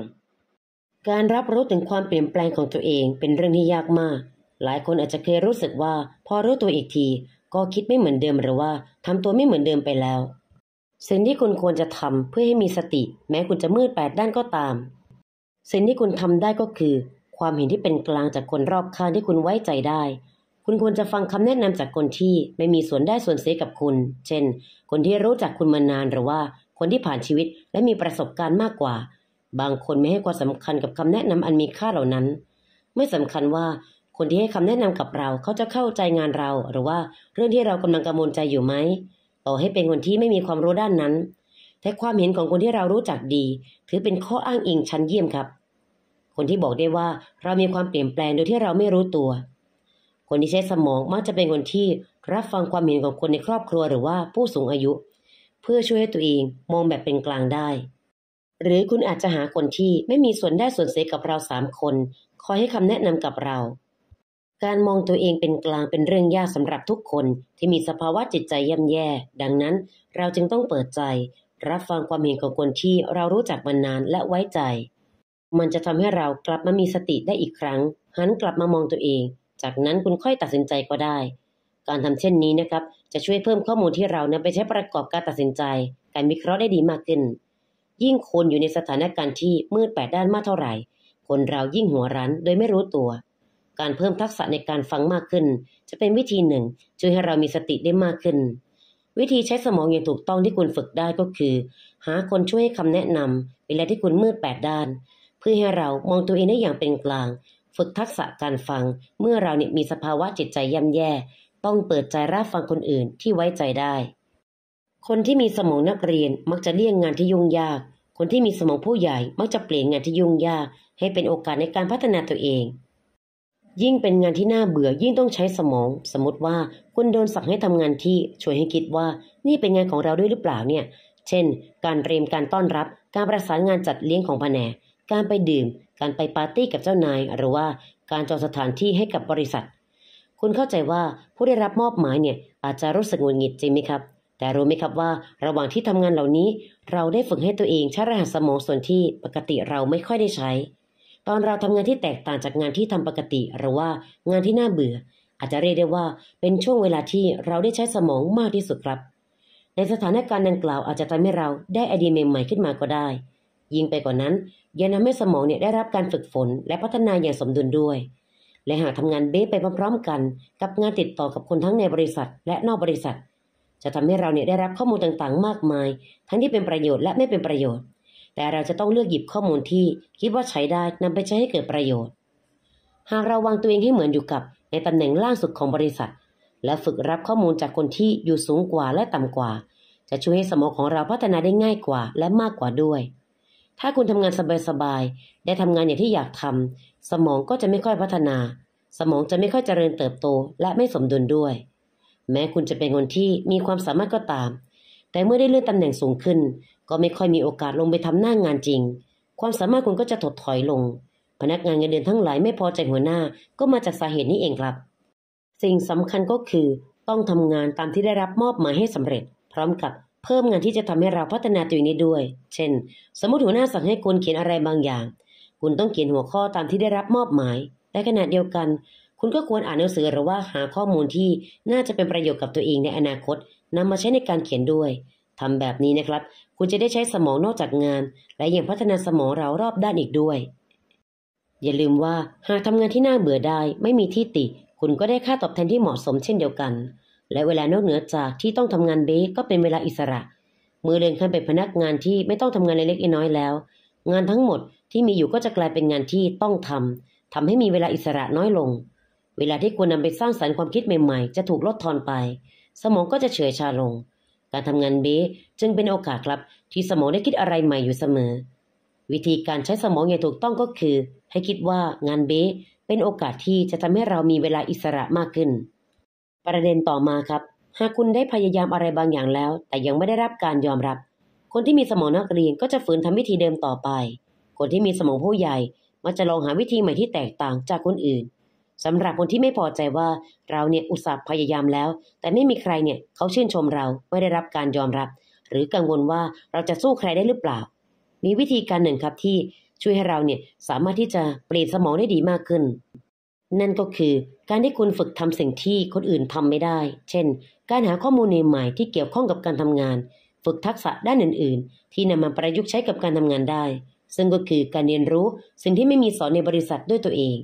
การรับรู้ถึงความเปลี่ยนแปลงของตัวเองเป็นเรื่องที่ยากมาก หลายคนอาจจะเคยรู้สึกว่าพอรู้ตัวอีกทีก็คิดไม่เหมือนเดิมหรือว่าทำตัวไม่เหมือนเดิมไปแล้ว สิ่งที่คุณควรจะทำเพื่อให้มีสติแม้คุณจะมืดแปดด้านก็ตาม สิ่งที่คุณทำได้ก็คือ ความเห็นที่เป็นกลางจากคนรอบข้างที่คุณไว้ใจได้คุณควรจะฟังคำแนะนำจากคนที่ไม่มีส่วนได้ส่วนเสียกับคุณ เช่น คนที่รู้จักคุณมานานหรือว่าคนที่ผ่านชีวิตและมีประสบการณ์มากกว่า บางคนไม่ให้ความสำคัญกับคำแนะนำอันมีค่าเหล่านั้น ไม่สำคัญว่าคนที่ให้คำแนะนำกับเราเขาจะเข้าใจงานเรา หรือว่าเรื่องที่เรากำลังกังวลใจอยู่ไหม ต่อให้เป็นคนที่ไม่มีความรู้ด้านนั้น แต่ความเห็นของคนที่เรารู้จักดีถือเป็นข้ออ้างอิงชั้นเยี่ยมครับ คนที่บอกได้ว่าเรามีความเปลี่ยนแปลงโดยที่เราไม่รู้ตัวคนที่ใช้สมองมักจะเป็นคนที่ รับฟังความเห็นของคนในครอบครัวหรือว่าผู้สูงอายุ เพื่อช่วยให้ตัวเองมองแบบเป็นกลางได้ หรือคุณอาจจะหาคนที่ไม่มีส่วนได้ส่วนเสียกับเราสามคน คอยให้คำแนะนำกับเรา การมองตัวเองเป็นกลางเป็นเรื่องยากสำหรับทุกคน ที่มีสภาวะจิตใจย่แย่ ดังนั้นเราจึงต้องเปิดใจ รับฟังความเห็นของคนที่เรารู้จักมานานและไว้ใจ มันจะทำให้เรากลับมามีสติได้อีกครั้งหันกลับมามองตัวเองจากนั้นคุณค่อยตัดสินใจก็ได้ การทำเช่นนี้นะครับจะช่วยเพิ่มข้อมูลที่เราเนี่ยไปใช้ประกอบการตัดสินใจ การวิเคราะห์ได้ดีมากขึ้น ยิ่งคนอยู่ในสถานการณ์ที่มืดแปดด้านมากเท่าไหร่ คนเรายิ่งหัวรั้นโดยไม่รู้ตัว การเพิ่มทักษะในการฟังมากขึ้น จะเป็นวิธีหนึ่ง ช่วยให้เรามีสติได้มากขึ้น วิธีใช้สมองอย่างถูกต้องที่คุณฝึกได้ก็คือ หาคนช่วยให้คำแนะนำเวลาที่คุณมืดแปดด้านเพื่อให้เรามองตัวเองได้อย่างเป็นกลางฝึกทักษะการฟัง เมื่อเราเนี่ยมีสภาวะจิตใจยแย่ ต้องเปิดใจรับฟังคนอื่นที่ไว้ใจได้ คนที่มีสมองนักเรียนมักจะเลี่ยงงานที่ยุ่งยาก คนที่มีสมองผู้ใหญ่มักจะเปลี่ยนงานที่ยุ่งยาก ให้เป็นโอกาสในการพัฒนาตัวเอง ยิ่งเป็นงานที่น่าเบื่อยิ่งต้องใช้สมอง สมมติว่าคุณโดนสั่งให้ทำงานที่ช่วยให้คิดว่านี่เป็นงานของเราด้วยหรือเปล่าเนี่ย เช่น การเตรียมการต้อนรับ การประสานงานจัดเลี้ยงของแผนกการไปดื่ม การไปปาร์ตี้กับเจ้านาย หรือว่าการจองสถานที่ให้กับบริษัท คุณเข้าใจว่าผู้ได้รับมอบหมายเนี่ย อาจจะรู้สึกงุนงิดจริงไหมครับ แต่รู้ไหมครับว่าระหว่างที่ทำงานเหล่านี้เราได้ฝึกให้ตัวเองใช้รหัสสมองส่วนที่ปกติเราไม่ค่อยได้ใช้ ตอนเราทำงานที่แตกต่างจากงานที่ทำปกติ หรือว่างานที่น่าเบื่อ อาจจะเรียกได้ว่าเป็นช่วงเวลาที่เราได้ใช้สมองมากที่สุดครับ ในสถานการณ์ดังกล่าว อาจจะทำให้เราได้ไอเดียใหม่ๆขึ้นมาก็ได้ ยิ่งไปกว่านั้นยังทำให้สมองเนี่ยได้รับการฝึกฝนและพัฒนาอย่างสมดุลด้วย และหากทำงานเบสไปพร้อมๆ กัน กับงานติดต่อกับคนทั้งในบริษัทและนอกบริษัทจะทำให้เราเนี่ยได้รับข้อมูลต่างๆ มากมาย ทั้งที่เป็นประโยชน์และไม่เป็นประโยชน์ แต่เราจะต้องเลือกหยิบข้อมูลที่คิดว่าใช้ได้นำไปใช้ให้เกิดประโยชน์ หากเราวางตัวเองให้เหมือนอยู่กับในตำแหน่งล่างสุดของบริษัท และฝึกรับข้อมูลจากคนที่อยู่สูงกว่าและต่ำกว่า จะช่วยให้สมองของเราพัฒนาได้ง่ายกว่าและมากกว่าด้วยถ้าคุณทำงานสบายๆและทำงานอย่างที่อยากทำสมองก็จะไม่ค่อยพัฒนา สมองจะไม่ค่อยเจริญเติบโตและไม่สมดุลด้วย แม้คุณจะเป็นคนที่มีความสามารถก็ตาม แต่เมื่อได้เลื่อนตำแหน่งสูงขึ้น ก็ไม่ค่อยมีโอกาสลงไปทำหน้างงานจริง ความสามารถคุณก็จะถดถอยลง พนักงานเงินเดือนทั้งหลายไม่พอใจหัวหน้าก็มาจากสาเหตุนี้เองครับ สิ่งสำคัญก็คือ ต้องทำงานตามที่ได้รับมอบหมายให้สำเร็จ พร้อมกับเพิ่มงานที่จะทำให้เราพัฒนาตัวเองได้ด้วย เช่น สมมติหัวหน้าสั่งให้คุณเขียนอะไรบางอย่าง คุณต้องเขียนหัวข้อตามที่ได้รับมอบหมาย และขณะเดียวกัน คุณก็ควรอ่านหนังสือหรือว่าหาข้อมูลที่น่าจะเป็นประโยชน์กับตัวเองในอนาคต นำมาใช้ในการเขียนด้วย ทำแบบนี้นะครับ คุณจะได้ใช้สมองนอกจากงาน และยังพัฒนาสมองเรารอบด้านอีกด้วย อย่าลืมว่าหากทำงานที่น่าเบื่อได้ ไม่มีที่ติ คุณก็ได้ค่าตอบแทนที่เหมาะสม เช่นเดียวกันและเวลานอกเหนือจากที่ต้องทำงานเบสก็เป็นเวลาอิสระ เมื่อเรียนขึ้นไปพนักงานที่ไม่ต้องทำงานเล็กๆน้อยๆแล้ว งานทั้งหมดที่มีอยู่ก็จะกลายเป็นงานที่ต้องทำทำให้มีเวลาอิสระน้อยลง เวลาที่ควรนำไปสร้างสรรค์ความคิดใหม่ๆ จะถูกลดทอนไป สมองก็จะเฉื่อยชาลง การทำงานเบสจึงเป็นโอกาสครับ ที่สมองได้คิดอะไรใหม่อยู่เสมอ วิธีการใช้สมองอย่างถูกต้องก็คือ ให้คิดว่างานเบสเป็นโอกาสที่จะทำให้เรามีเวลาอิสระมากขึ้นประเด็นต่อมาครับ หากคุณได้พยายามอะไรบางอย่างแล้ว แต่ยังไม่ได้รับการยอมรับ คนที่มีสมองนักเรียนก็จะฝืนทำวิธีเดิมต่อไปคนที่มีสมองผู้ใหญ่มักจะลองหาวิธีใหม่ที่แตกต่างจากคนอื่น สำหรับคนที่ไม่พอใจว่าเราเนี่ยอุตส่าห์พยายามแล้ว แต่ไม่มีใครเนี่ยเขาชื่นชมเราไม่ได้รับการยอมรับ หรือกังวลว่าเราจะสู้ใครได้หรือเปล่า มีวิธีการหนึ่งครับที่ช่วยให้เราเนี่ยสามารถที่จะเปลี่ยนสมองได้ดีมากขึ้น นั่นก็คือการที่คุณฝึกทำสิ่งที่คนอื่นทำไม่ได้ เช่น การหาข้อมูลใหม่ที่เกี่ยวข้องกับการทำงาน ฝึกทักษะด้านอื่นๆ ที่นำมาประยุกต์ใช้กับการทำงานได้ ซึ่งก็คือการเรียนรู้สิ่งที่ไม่มีสอนในบริษัทด้วยตัวเอง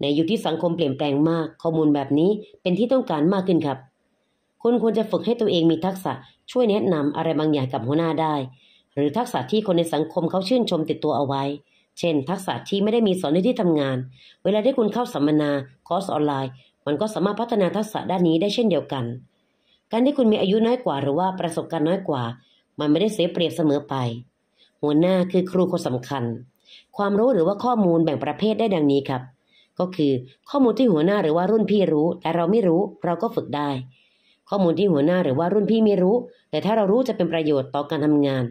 ในยุคที่สังคมเปลี่ยนแปลงมาก ข้อมูลแบบนี้เป็นที่ต้องการมากขึ้นครับคุณควรจะฝึกให้ตัวเองมีทักษะช่วยแนะนำอะไรบางอย่างกับหัวหน้าได้ หรือทักษะที่คนในสังคมเขาชื่นชมติดตัวเอาไว้เช่น ทักษะที่ไม่ได้มีสอนในที่ทำงาน เวลาที่คุณเข้าสัมมนาคอร์สออนไลน์ มันก็สามารถพัฒนาทักษะด้านนี้ได้เช่นเดียวกัน การที่คุณมีอายุน้อยกว่าหรือว่าประสบการณ์น้อยกว่า มันไม่ได้เสียเปรียบเสมอไป หัวหน้าคือครูคนสำคัญ ความรู้หรือว่าข้อมูลแบ่งประเภทได้ดังนี้ครับ ก็คือข้อมูลที่หัวหน้าหรือว่ารุ่นพี่รู้ แต่เราไม่รู้เราก็ฝึกได้ ข้อมูลที่หัวหน้าหรือว่ารุ่นพี่ไม่รู้ แต่ถ้าเรารู้จะเป็นประโยชน์ต่อการทำงาน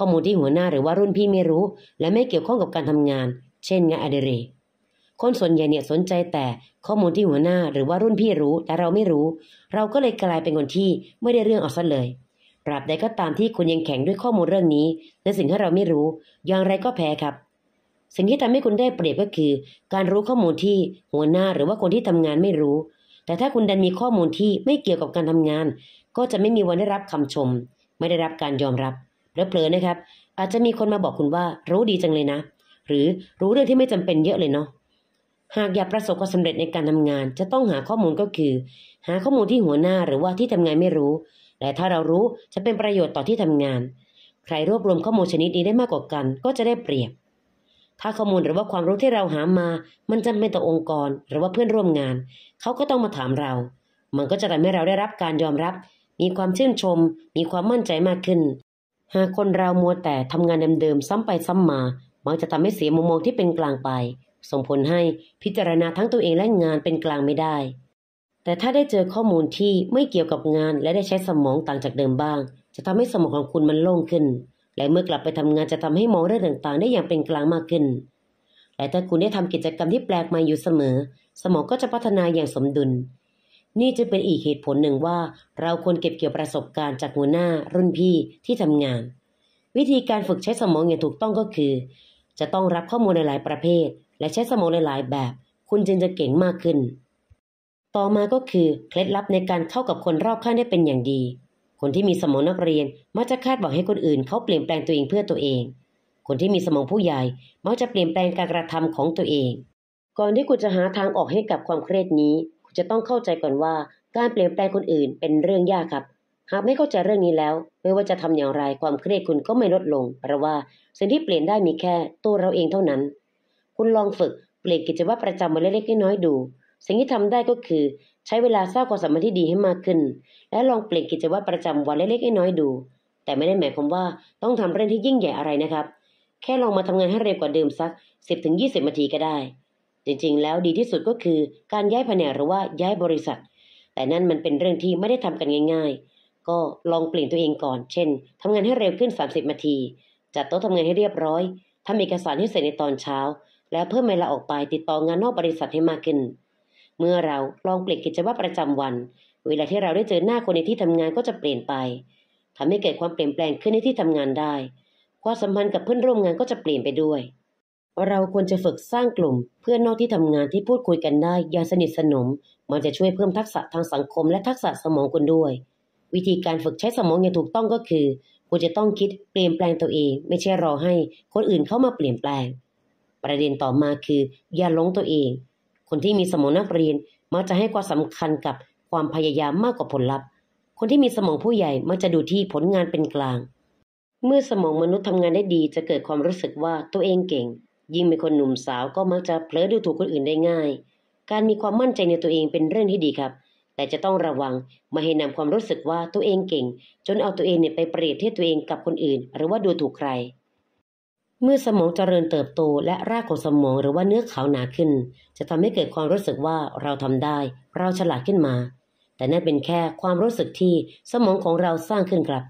ข้อมูลที่หัวหน้าหรือว่ารุ่นพี่ไม่รู้ และไม่เกี่ยวข้องกับการทำงาน เช่นงานอดิเรกคนส่วนใหญ่เนี่ยสนใจแต่ข้อมูลที่หัวหน้าหรือว่ารุ่นพี่รู้ แต่เราไม่รู้ เราก็เลยกลายเป็นคนที่ไม่ได้เรื่องเอาซะเลย ปรับใดก็ตามที่คุณยังแข็งด้วยข้อมูลเรื่องนี้ และสิ่งที่เราไม่รู้ อย่างไรก็แพ้ครับ สิ่งที่ทำให้คุณได้เปรียบก็คือ การรู้ข้อมูลที่หัวหน้าหรือว่าคนที่ทำงานไม่รู้ แต่ถ้าคุณดันมีข้อมูลที่ไม่เกี่ยวกับการทำงาน ก็จะไม่มีวันได้รับคำชม ไม่ได้รับการยอมรับเผลอๆนะครับ อาจจะมีคนมาบอกคุณว่า รู้ดีจังเลยนะ หรือรู้เรื่องที่ไม่จำเป็นเยอะเลยเนาะ หากอยากประสบความสำเร็จในการทำงาน จะต้องหาข้อมูลก็คือ หาข้อมูลที่หัวหน้าหรือว่าที่ทำงานไม่รู้ แต่ถ้าเรารู้จะเป็นประโยชน์ต่อที่ทำงาน ใครรวบรวมข้อมูลชนิดนี้ได้มากกว่ากันก็จะได้เปรียบ ถ้าข้อมูลหรือว่าความรู้ที่เราหามา มันจำเป็นต่อองค์กร หรือว่าเพื่อนร่วมงาน เขาก็ต้องมาถามเรา มันก็จะทำให้เราได้รับการยอมรับ มีความชื่นชม มีความมั่นใจมากขึ้นหากคนเรามัวแต่ทำงานเดิมๆซ้ำไปซ้ำมามักจะทำให้เสียมุมมองที่เป็นกลางไป ส่งผลให้พิจารณาทั้งตัวเองและงานเป็นกลางไม่ได้ แต่ถ้าได้เจอข้อมูลที่ไม่เกี่ยวกับงานและได้ใช้สมองต่างจากเดิมบ้าง จะทำให้สมองของคุณมันโล่งขึ้น และเมื่อกลับไปทำงานจะทำให้มองเรื่องต่างๆ ได้อย่างเป็นกลางมากขึ้นและถ้าคุณได้ทำกิจกรรมที่แปลกใหม่อยู่เสมอ สมองก็จะพัฒนาอย่างสมดุลนี่จะเป็นอีกเหตุผลหนึ่งว่าเราควรเก็บเกี่ยวประสบการณ์จากหัวหน้ารุ่นพี่ที่ทำงาน วิธีการฝึกใช้สมองอย่างถูกต้องก็คือ จะต้องรับข้อมูลในหลายประเภท และใช้สมองหลายแบบ คุณจึงจะเก่งมากขึ้น ต่อมาก็คือเคล็ดลับในการเข้ากับคนรอบข้างได้เป็นอย่างดี คนที่มีสมองนักเรียนมักจะคาดหวังให้คนอื่น เขาเปลี่ยนแปลงตัวเองเพื่อตัวเอง คนที่มีสมองผู้ใหญ่มักจะเปลี่ยนแปลงการกระทำของตัวเอง ก่อนที่คุณจะหาทางออกให้กับความเครียดนี้จะต้องเข้าใจก่อนว่า การเปลี่ยนแปลงคนอื่นเป็นเรื่องยากครับ หากไม่เข้าใจเรื่องนี้แล้ว ไม่ว่าจะทำอย่างไรความเครียดคุณก็ไม่ลดลงเพราะว่า สิ่งที่เปลี่ยนได้มีแค่ตัวเราเองเท่านั้น คุณลองฝึกเปลี่ยนกิจวัตรประจำวันเล็กๆน้อยๆดู สิ่งที่ทำได้ก็คือ ใช้เวลาสร้างความสัมพันธ์ที่ดีให้มากขึ้น และลองเปลี่ยนกิจวัตรประจำวันเล็กๆน้อยๆดู แต่ไม่ได้หมายความว่าต้องทำเรื่องที่ยิ่งใหญ่อะไรนะครับ แค่ลองมาทำงานให้เร็วกว่าเดิมสัก10-20นาทีก็ได้จริงๆ แล้วดีที่สุดก็คือการย้ายแผนกหรือว่าย้ายบริษัท แต่นั่นมันเป็นเรื่องที่ไม่ได้ทำกันง่าย ๆ ก็ลองเปลี่ยนตัวเองก่อน เช่น ทำงานให้เร็วขึ้น 30นาที จัดโต๊ะทำงานให้เรียบร้อย ทำเอกสารให้เสร็จในตอนเช้า แล้วเพิ่มเวลาออกไป ติดต่องานนอกบริษัทให้มากขึ้น เมื่อเราลองเปลี่ยนกิจวัตรประจำวัน เวลาที่เราได้เจอหน้าคนในที่ทำงานก็จะเปลี่ยนไป ทำให้เกิดความเปลี่ยนแปลงขึ้นในที่ทำงานได้ ความสัมพันธ์กับเพื่อนร่วมงานก็จะเปลี่ยนไปด้วยเราควรจะฝึกสร้างกลุ่มเพื่อนนอกที่ทำงานที่พูดคุยกันได้อย่างสนิทสนมมันจะช่วยเพิ่มทักษะทางสังคมและทักษะสมองคุณด้วย วิธีการฝึกใช้สมองอย่างถูกต้องก็คือคุณจะต้องคิดเปลี่ยนแปลงตัวเอง ไม่ใช่รอให้คนอื่นเข้ามาเปลี่ยนแปลง ประเด็นต่อมาคืออย่าหลงตัวเอง คนที่มีสมองนักเรียนมักจะให้ความสำคัญกับความพยายามมากกว่าผลลัพธ์ คนที่มีสมองผู้ใหญ่มักจะดูที่ผลงานเป็นกลาง เมื่อสมองมนุษย์ทำงานได้ดี จะเกิดความรู้สึกว่าตัวเองเก่งยิ่งเป็นคนหนุ่มสาวก็มักจะเผลอดูถูกคนอื่นได้ง่าย การมีความมั่นใจในตัวเองเป็นเรื่องที่ดีครับ แต่จะต้องระวังไม่ให้นำความรู้สึกว่าตัวเองเก่ง จนเอาตัวเองเนี่ยไปเปรียบเทียบตัวเองกับคนอื่น หรือว่าดูถูกใคร เมื่อสมองเจริญเติบโตและรากของสมองหรือว่าเนื้อขาวหนาขึ้น จะทำให้เกิดความรู้สึกว่าเราทำได้เราฉลาดขึ้นมา แต่นั่นเป็นแค่ความรู้สึกที่สมองของเราสร้างขึ้นครับ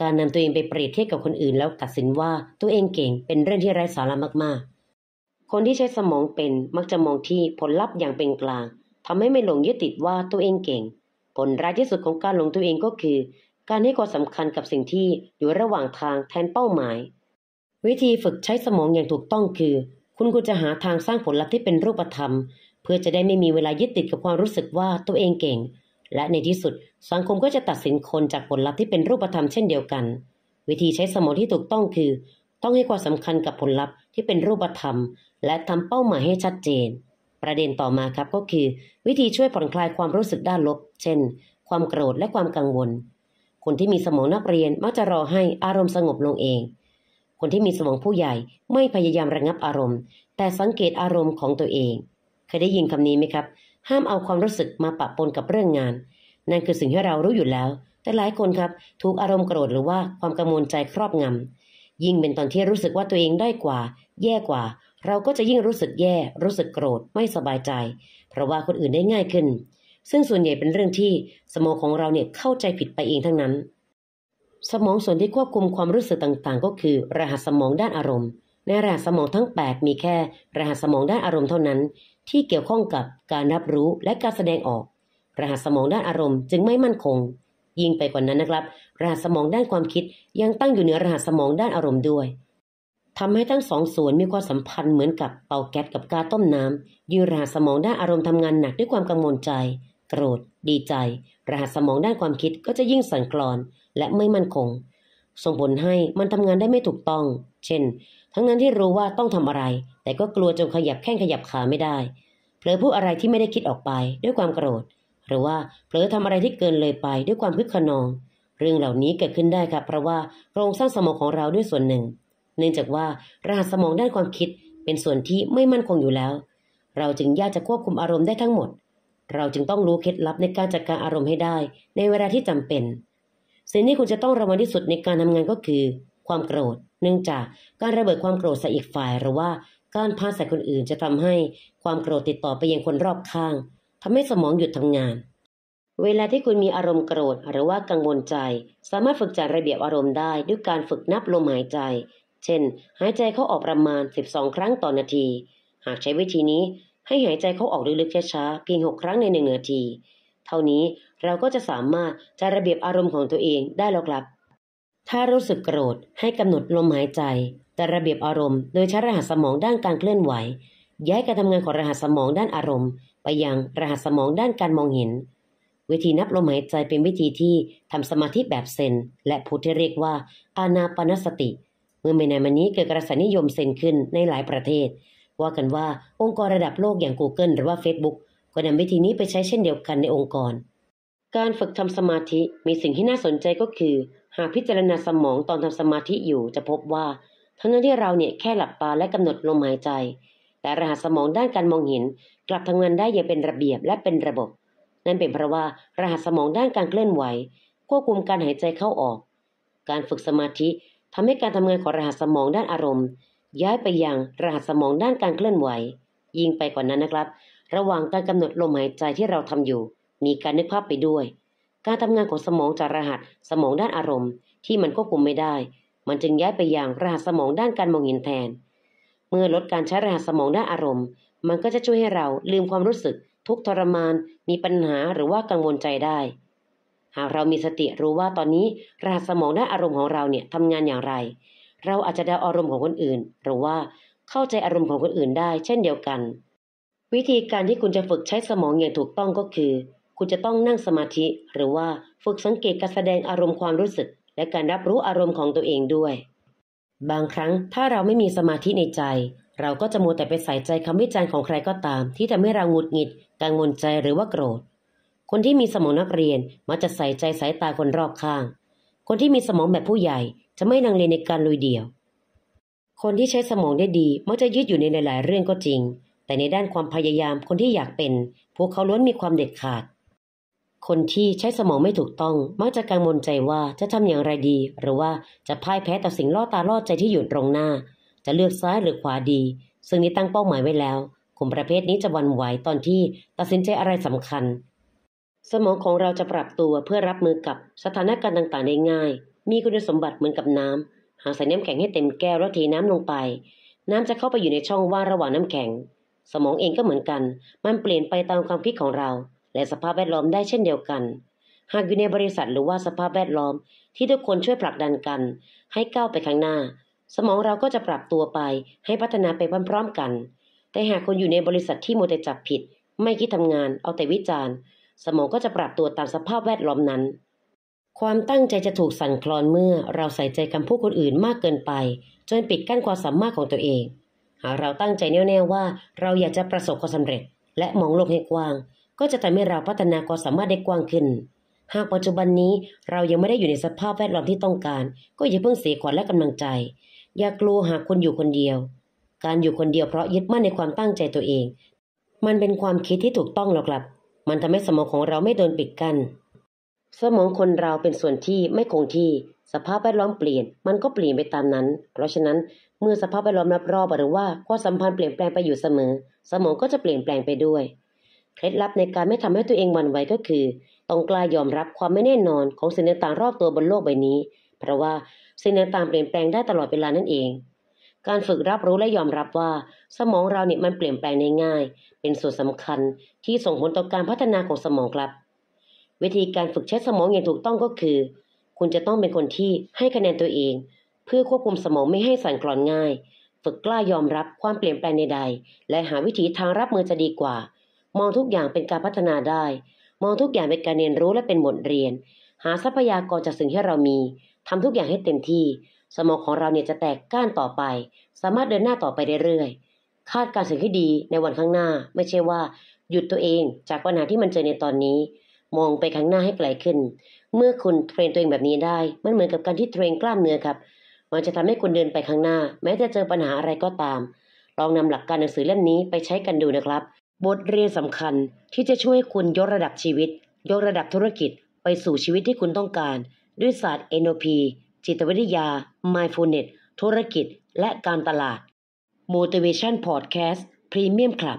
การนำตัวเองไปเปรียบเทียบกับคนอื่น แล้วตัดสินว่าตัวเองเก่งเป็นเรื่องที่ไร้สาระมาก ๆ คนที่ใช้สมองเป็นมักจะมองที่ผลลัพธ์อย่างเป็นกลางทำให้ไม่หลงยึดติดว่าตัวเองเก่ง ผลร้ายที่สุดของการหลงตัวเองก็คือ การให้ความสำคัญกับสิ่งที่อยู่ระหว่างทางแทนเป้าหมาย วิธีฝึกใช้สมองอย่างถูกต้องคือ คุณควรจะหาทางสร้างผลลัพธ์ที่เป็นรูปธรรม เพื่อจะได้ไม่มีเวลายึดติดกับความรู้สึกว่าตัวเองเก่งและในที่สุดสังคมก็จะตัดสินคนจากผลลัพธ์ที่เป็นรูปธรรมเช่นเดียวกัน วิธีใช้สมองที่ถูกต้องคือ ต้องให้ความสำคัญกับผลลัพธ์ที่เป็นรูปธรรม และทำเป้าหมายให้ชัดเจน ประเด็นต่อมาครับก็คือ วิธีช่วยผ่อนคลายความรู้สึกด้านลบ เช่น ความโกรธและความกังวล คนที่มีสมองนักเรียนมักจะรอให้อารมณ์สงบลงเอง คนที่มีสมองผู้ใหญ่ไม่พยายามระงับอารมณ์ แต่สังเกตอารมณ์ของตัวเองเคยได้ยินคำนี้ไหมครับห้ามเอาความรู้สึกมาปะปนกับเรื่องงาน นั่นคือสิ่งที่เรารู้อยู่แล้ว แต่หลายคนครับ ถูกอารมณ์โกรธหรือว่าความกังวลใจครอบงำยิ่งเป็นตอนที่รู้สึกว่าตัวเองได้กว่า แย่กว่า เราก็จะยิ่งรู้สึกแย่ รู้สึกโกรธ ไม่สบายใจ เพราะว่าคนอื่นได้ง่ายขึ้น ซึ่งส่วนใหญ่เป็นเรื่องที่ สมองของเราเนี่ยเข้าใจผิดไปเองทั้งนั้น สมองส่วนที่ควบคุมความรู้สึกต่างๆ ก็คือรหัสสมองด้านอารมณ์ ในรหัสสมองทั้ง8มีแค่รหัสสมองด้านอารมณ์เท่านั้นที่เกี่ยวข้องกับการรับรู้และการแสดงออก รหัสสมองด้านอารมณ์จึงไม่มั่นคง ยิ่งไปกว่านั้นนะครับ รหัสสมองด้านความคิดยังตั้งอยู่เหนือรหัสสมองด้านอารมณ์ด้วย ทำให้ทั้งสองส่วนมีความสัมพันธ์เหมือนกับเป่าแก๊สกับกาต้มน้ำยืนรหัสสมองด้านอารมณ์ทำงานหนักด้วยความกังวลใจ โกรธ ดีใจ รหัสสมองด้านความคิดก็จะยิ่งสั่นคลอนและไม่มั่นคง ส่งผลให้มันทำงานได้ไม่ถูกต้อง เช่นั้งนั้นที่รู้ว่าต้องทำอะไร แต่ก็กลัวจนขยับแข้งขยับขาไม่ได้ เผลอพูดอะไรที่ไม่ได้คิดออกไป ด้วยความโกรธ หรือว่าเผลอทำอะไรที่เกินเลยไปด้วยความพึกขนอง เรื่องเหล่านี้เกิดขึ้นได้ครับเพราะว่า โครงสร้างสมองของเราด้วยส่วนหนึ่ง เนื่องจากว่ารหัสสมองด้านความคิดเป็นส่วนที่ไม่มั่นคงอยู่แล้ว เราจึงยากจะควบคุมอารมณ์ได้ทั้งหมด เราจึงต้องรู้เคล็ดลับในการจัดการอารมณ์ให้ได้ ในเวลาที่จำเป็น สิ่งที่คุณจะต้องระวังที่สุดในการทำงานก็คือ ความโกรธเนื่องจากการระเบิดความโกรธใส่อีกฝ่ายหรือว่าการพาใส่คนอื่นจะทำให้ความโกรธติดต่อไปยังคนรอบข้าง ทำให้สมองหยุดทำงาน เวลาที่คุณมีอารมณ์โกรธหรือว่ากังวลใจ สามารถฝึกจัดระเบียบอารมณ์ได้ด้วยการฝึกนับลมหายใจ เช่น หายใจเข้าออกประมาณ12 ครั้งต่อนนาที หากใช้วิธีนี้ให้หายใจเข้าออกลึกๆช้าๆเพียง6ครั้งในงนาที เท่านี้เราก็จะสามารถจัดระเบียบอารมณ์ของตัวเองได้แล้วครับถ้ารู้สึกโกรธให้กำหนดลมหายใจ แต่ระเบียบอารมณ์ โดยใช้รหัสสมองด้านการเคลื่อนไหว ย้ายการทำงานของรหัสสมองด้านอารมณ์ ไปยังรหัสสมองด้านการมองเห็น วิธีนับลมหายใจเป็นวิธีที่ ทำสมาธิแบบเซนและพุทธเรียกว่าอานาปนสติ เมื่อไม่นานมานี้เกิดกระแสนิยมเซนขึ้นในหลายประเทศ ว่ากันว่าองค์กรระดับโลกอย่าง Google หรือว่า Facebook ก็นำวิธีนี้ไปใช้เช่นเดียวกันในองค์กร การฝึกทำสมาธิมีสิ่งที่น่าสนใจก็คือหากพิจารณาสมองตอนทำสมาธิอยู่จะพบว่า ทั้งนั้นที่เราเนี่ยแค่หลับตาและกำหนดลมหายใจ แต่รหัสสมองด้านการมองเห็น กลับทำงานได้อย่างเป็นระเบียบและเป็นระบบ นั่นเป็นเพราะว่า รหัสสมองด้านการเคลื่อนไหว ควบคุมการหายใจเข้าออก การฝึกสมาธิทำให้การทำงานของรหัสสมองด้านอารมณ์ ย้ายไปยังรหัสสมองด้านการเคลื่อนไหว ยิ่งไปกว่านนั้นนะครับ ระหว่างการกำหนดลมหายใจที่เราทำอยู่ มีการนึกภาพไปด้วยการทำงานของสมองจะรหัสสมองด้านอารมณ์ ที่มันควบคุมไม่ได้ มันจึงย้ายไปยังรหัสสมองด้านการมองเห็นแทน เมื่อลดการใช้รหัสสมองด้านอารมณ์ มันก็จะช่วยให้เราลืมความรู้สึก ทุกทรมาน มีปัญหาหรือว่ากังวลใจได้ หากเรามีสติรู้ว่าตอนนี้รหัสสมองด้านอารมณ์ของเราเนี่ยทำงานอย่างไร เราอาจจะได้อารมณ์ของคนอื่นหรือว่าเข้าใจอารมณ์ของคนอื่นได้ เช่นเดียวกัน วิธีการที่คุณจะฝึกใช้สมองอย่างถูกต้องก็คือคุณจะต้องนั่งสมาธิหรือว่าฝึกสังเกตการแสดงอารมณ์ความรู้สึกและการรับรู้อารมณ์ของตัวเองด้วย บางครั้งถ้าเราไม่มีสมาธิในใจเราก็จะมัวแต่ไปใส่ใจคำวิจารณ์ของใครก็ตาม ที่ทำให้เราหงุดหงิดกังวลใจหรือว่าโกรธ คนที่มีสมองนักเรียนมักจะใส่ใจสายตาคนรอบข้าง คนที่มีสมองแบบผู้ใหญ่ จะไม่นังเลในการลุยเดี่ยว คนที่ใช้สมองได้ดีมักจะยืดอยู่ในหลายๆ เรื่องก็จริง แต่ในด้านความพยายามคนที่อยากเป็น พวกเขาล้วนมีความเด็ดขาดคนที่ใช้สมองไม่ถูกต้อง มักจะกังวลใจว่าจะทำอย่างไรดี หรือว่าจะพ่ายแพ้ต่อสิ่งล่อตาล่อใจที่อยู่ตรงหน้า จะเลือกซ้ายหรือขวาดี ซึ่งนี้ตั้งเป้าหมายไว้แล้วกลุ่มประเภทนี้จะวันไหวตอนที่ ตัดสินใจอะไรสำคัญ สมองของเราจะปรับตัวเพื่อรับมือกับสถานการณ์ต่างๆได้ง่าย มีคุณสมบัติเหมือนกับน้ำหากใส่น้ำแข็งให้เต็มแก้วแล้วเทน้ำลงไป น้ำจะเข้าไปอยู่ในช่องว่างระหว่างน้ำแข็งสมองเองก็เหมือนกัน มันเปลี่ยนไปตามความคิดของเราและสภาพแวดล้อมได้เช่นเดียวกัน หากอยู่ในบริษัทหรือว่าสภาพแวดล้อม ที่ทุกคนช่วยผลักดันกัน ให้ก้าวไปข้างหน้า สมองเราก็จะปรับตัวไป ให้พัฒนาไปพร้อมๆกัน แต่หากคนอยู่ในบริษัทที่โมเแต่จับผิด ไม่คิดทำงานเอาแต่วิจารณ์ สมองก็จะปรับตัวตามสภาพแวดล้อมนั้น ความตั้งใจจะถูกสั่นคลอนเมื่อเราใส่ใจคำพูดคนอื่นมากเกินไป จนปิดกั้นความสามารถของตัวเอง หากเราตั้งใจแน่วแน่ว่าเราอยากจะประสบความสำเร็จ และมองโลกให้กว้างก็จะทำให้เราพัฒนาความสามารถได้กว้างขึ้น หากปัจจุบันนี้เรายังไม่ได้อยู่ในสภาพแวดล้อมที่ต้องการ ก็อย่าเพิ่งเสียขวัญและกำลังใจ อย่ากลัวหากคุณอยู่คนเดียว การอยู่คนเดียวเพราะยึดมั่นในความตั้งใจตัวเอง มันเป็นความคิดที่ถูกต้องหรอกครับ มันทำให้สมองของเราไม่โดนปิดกัน้นสมองคนเราเป็นส่วนที่ไม่คงที่ สภาพแวดล้อมเปลี่ยน มันก็เปลี่ยนไปตามนั้น เพราะฉะนั้นเมื่อสภาพแวดล้อมรับรอบหรือว่าความสัมพันธ์เปลี่ยนแปลงไปอยู่เสมอ สมองก็จะเปลี่ยนแปลงไปด้วยเคล็ดลับในการไม่ทำให้ตัวเองหวั่นไหวก็คือต้องกล้ายอมรับความไม่แน่นอนของสิ่งต่าง ๆ รอบตัวบนโลกใบนี้ เพราะว่าสิ่งต่าง ๆ เปลี่ยนแปลงได้ตลอดเวลานั่นเอง การฝึกรับรู้และยอมรับว่าสมองเราเนี่ยมันเปลี่ยนแปลงได้ง่าย เป็นส่วนสำคัญที่ส่งผลต่อการพัฒนาของสมองครับ วิธีการฝึกใช้สมองอย่างถูกต้องก็คือ คุณจะต้องเป็นคนที่ให้คะแนนตัวเอง เพื่อควบคุมสมองไม่ให้สั่นคลอนง่าย ฝึกกล้ายอมรับความเปลี่ยนแปลงใดๆ และหาวิธีทางรับมือจะดีกว่ามองทุกอย่างเป็นการพัฒนาได้ มองทุกอย่างเป็นการเรียนรู้และเป็นบทเรียน หาทรัพยากรจากสิ่งที่เรามี ทำทุกอย่างให้เต็มที่ สมองของเราเนี่ยจะแตกก้านต่อไป สามารถเดินหน้าต่อไปเรื่อยๆคาดการสิ่งที่ดีในวันข้างหน้า ไม่ใช่ว่า หยุดตัวเอง จากปัญหาที่มันเจอในตอนนี้ มองไปข้างหน้าให้ไกลขึ้น เมื่อคุณเทรนตัวเองแบบนี้ได้ มันเหมือนกับการที่เทรนกล้ามเนื้อครับ มันจะทำให้คุณเดินไปข้างหน้า แม้จะเจอปัญหาอะไรก็ตาม ลองนำหลักการหนังสือเล่มนี้ไปใช้กันดูนะครับบทเรียนสำคัญที่จะช่วยคุณยกระดับชีวิต ยกระดับธุรกิจไปสู่ชีวิตที่คุณต้องการ ด้วยศาสตร์ NLP จิตวิทยา Mindfulness ธุรกิจ และการตลาด Motivation Podcast Premium Club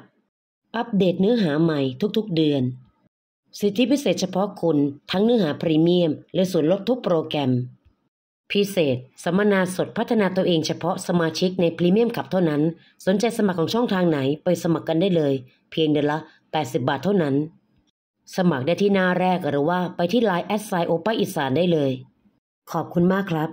อัปเดตเนื้อหาใหม่ทุกๆเดือน สิทธิพิเศษเฉพาะคุณ ทั้งเนื้อหาพรีเมียม และส่วนลดทุกโปรแกรมพิเศษสัมมนาสดพัฒนาตัวเองเฉพาะสมาชิกในพรีเมียมขับเท่านั้น สนใจสมัครของช่องทางไหนไปสมัครกันได้เลย เพียงเดือนละ 80 บาทเท่านั้น สมัครได้ที่หน้าแรก หรือว่า ไปที่ไลน์แอดไซโอป้าอิสานได้เลย ขอบคุณมากครับ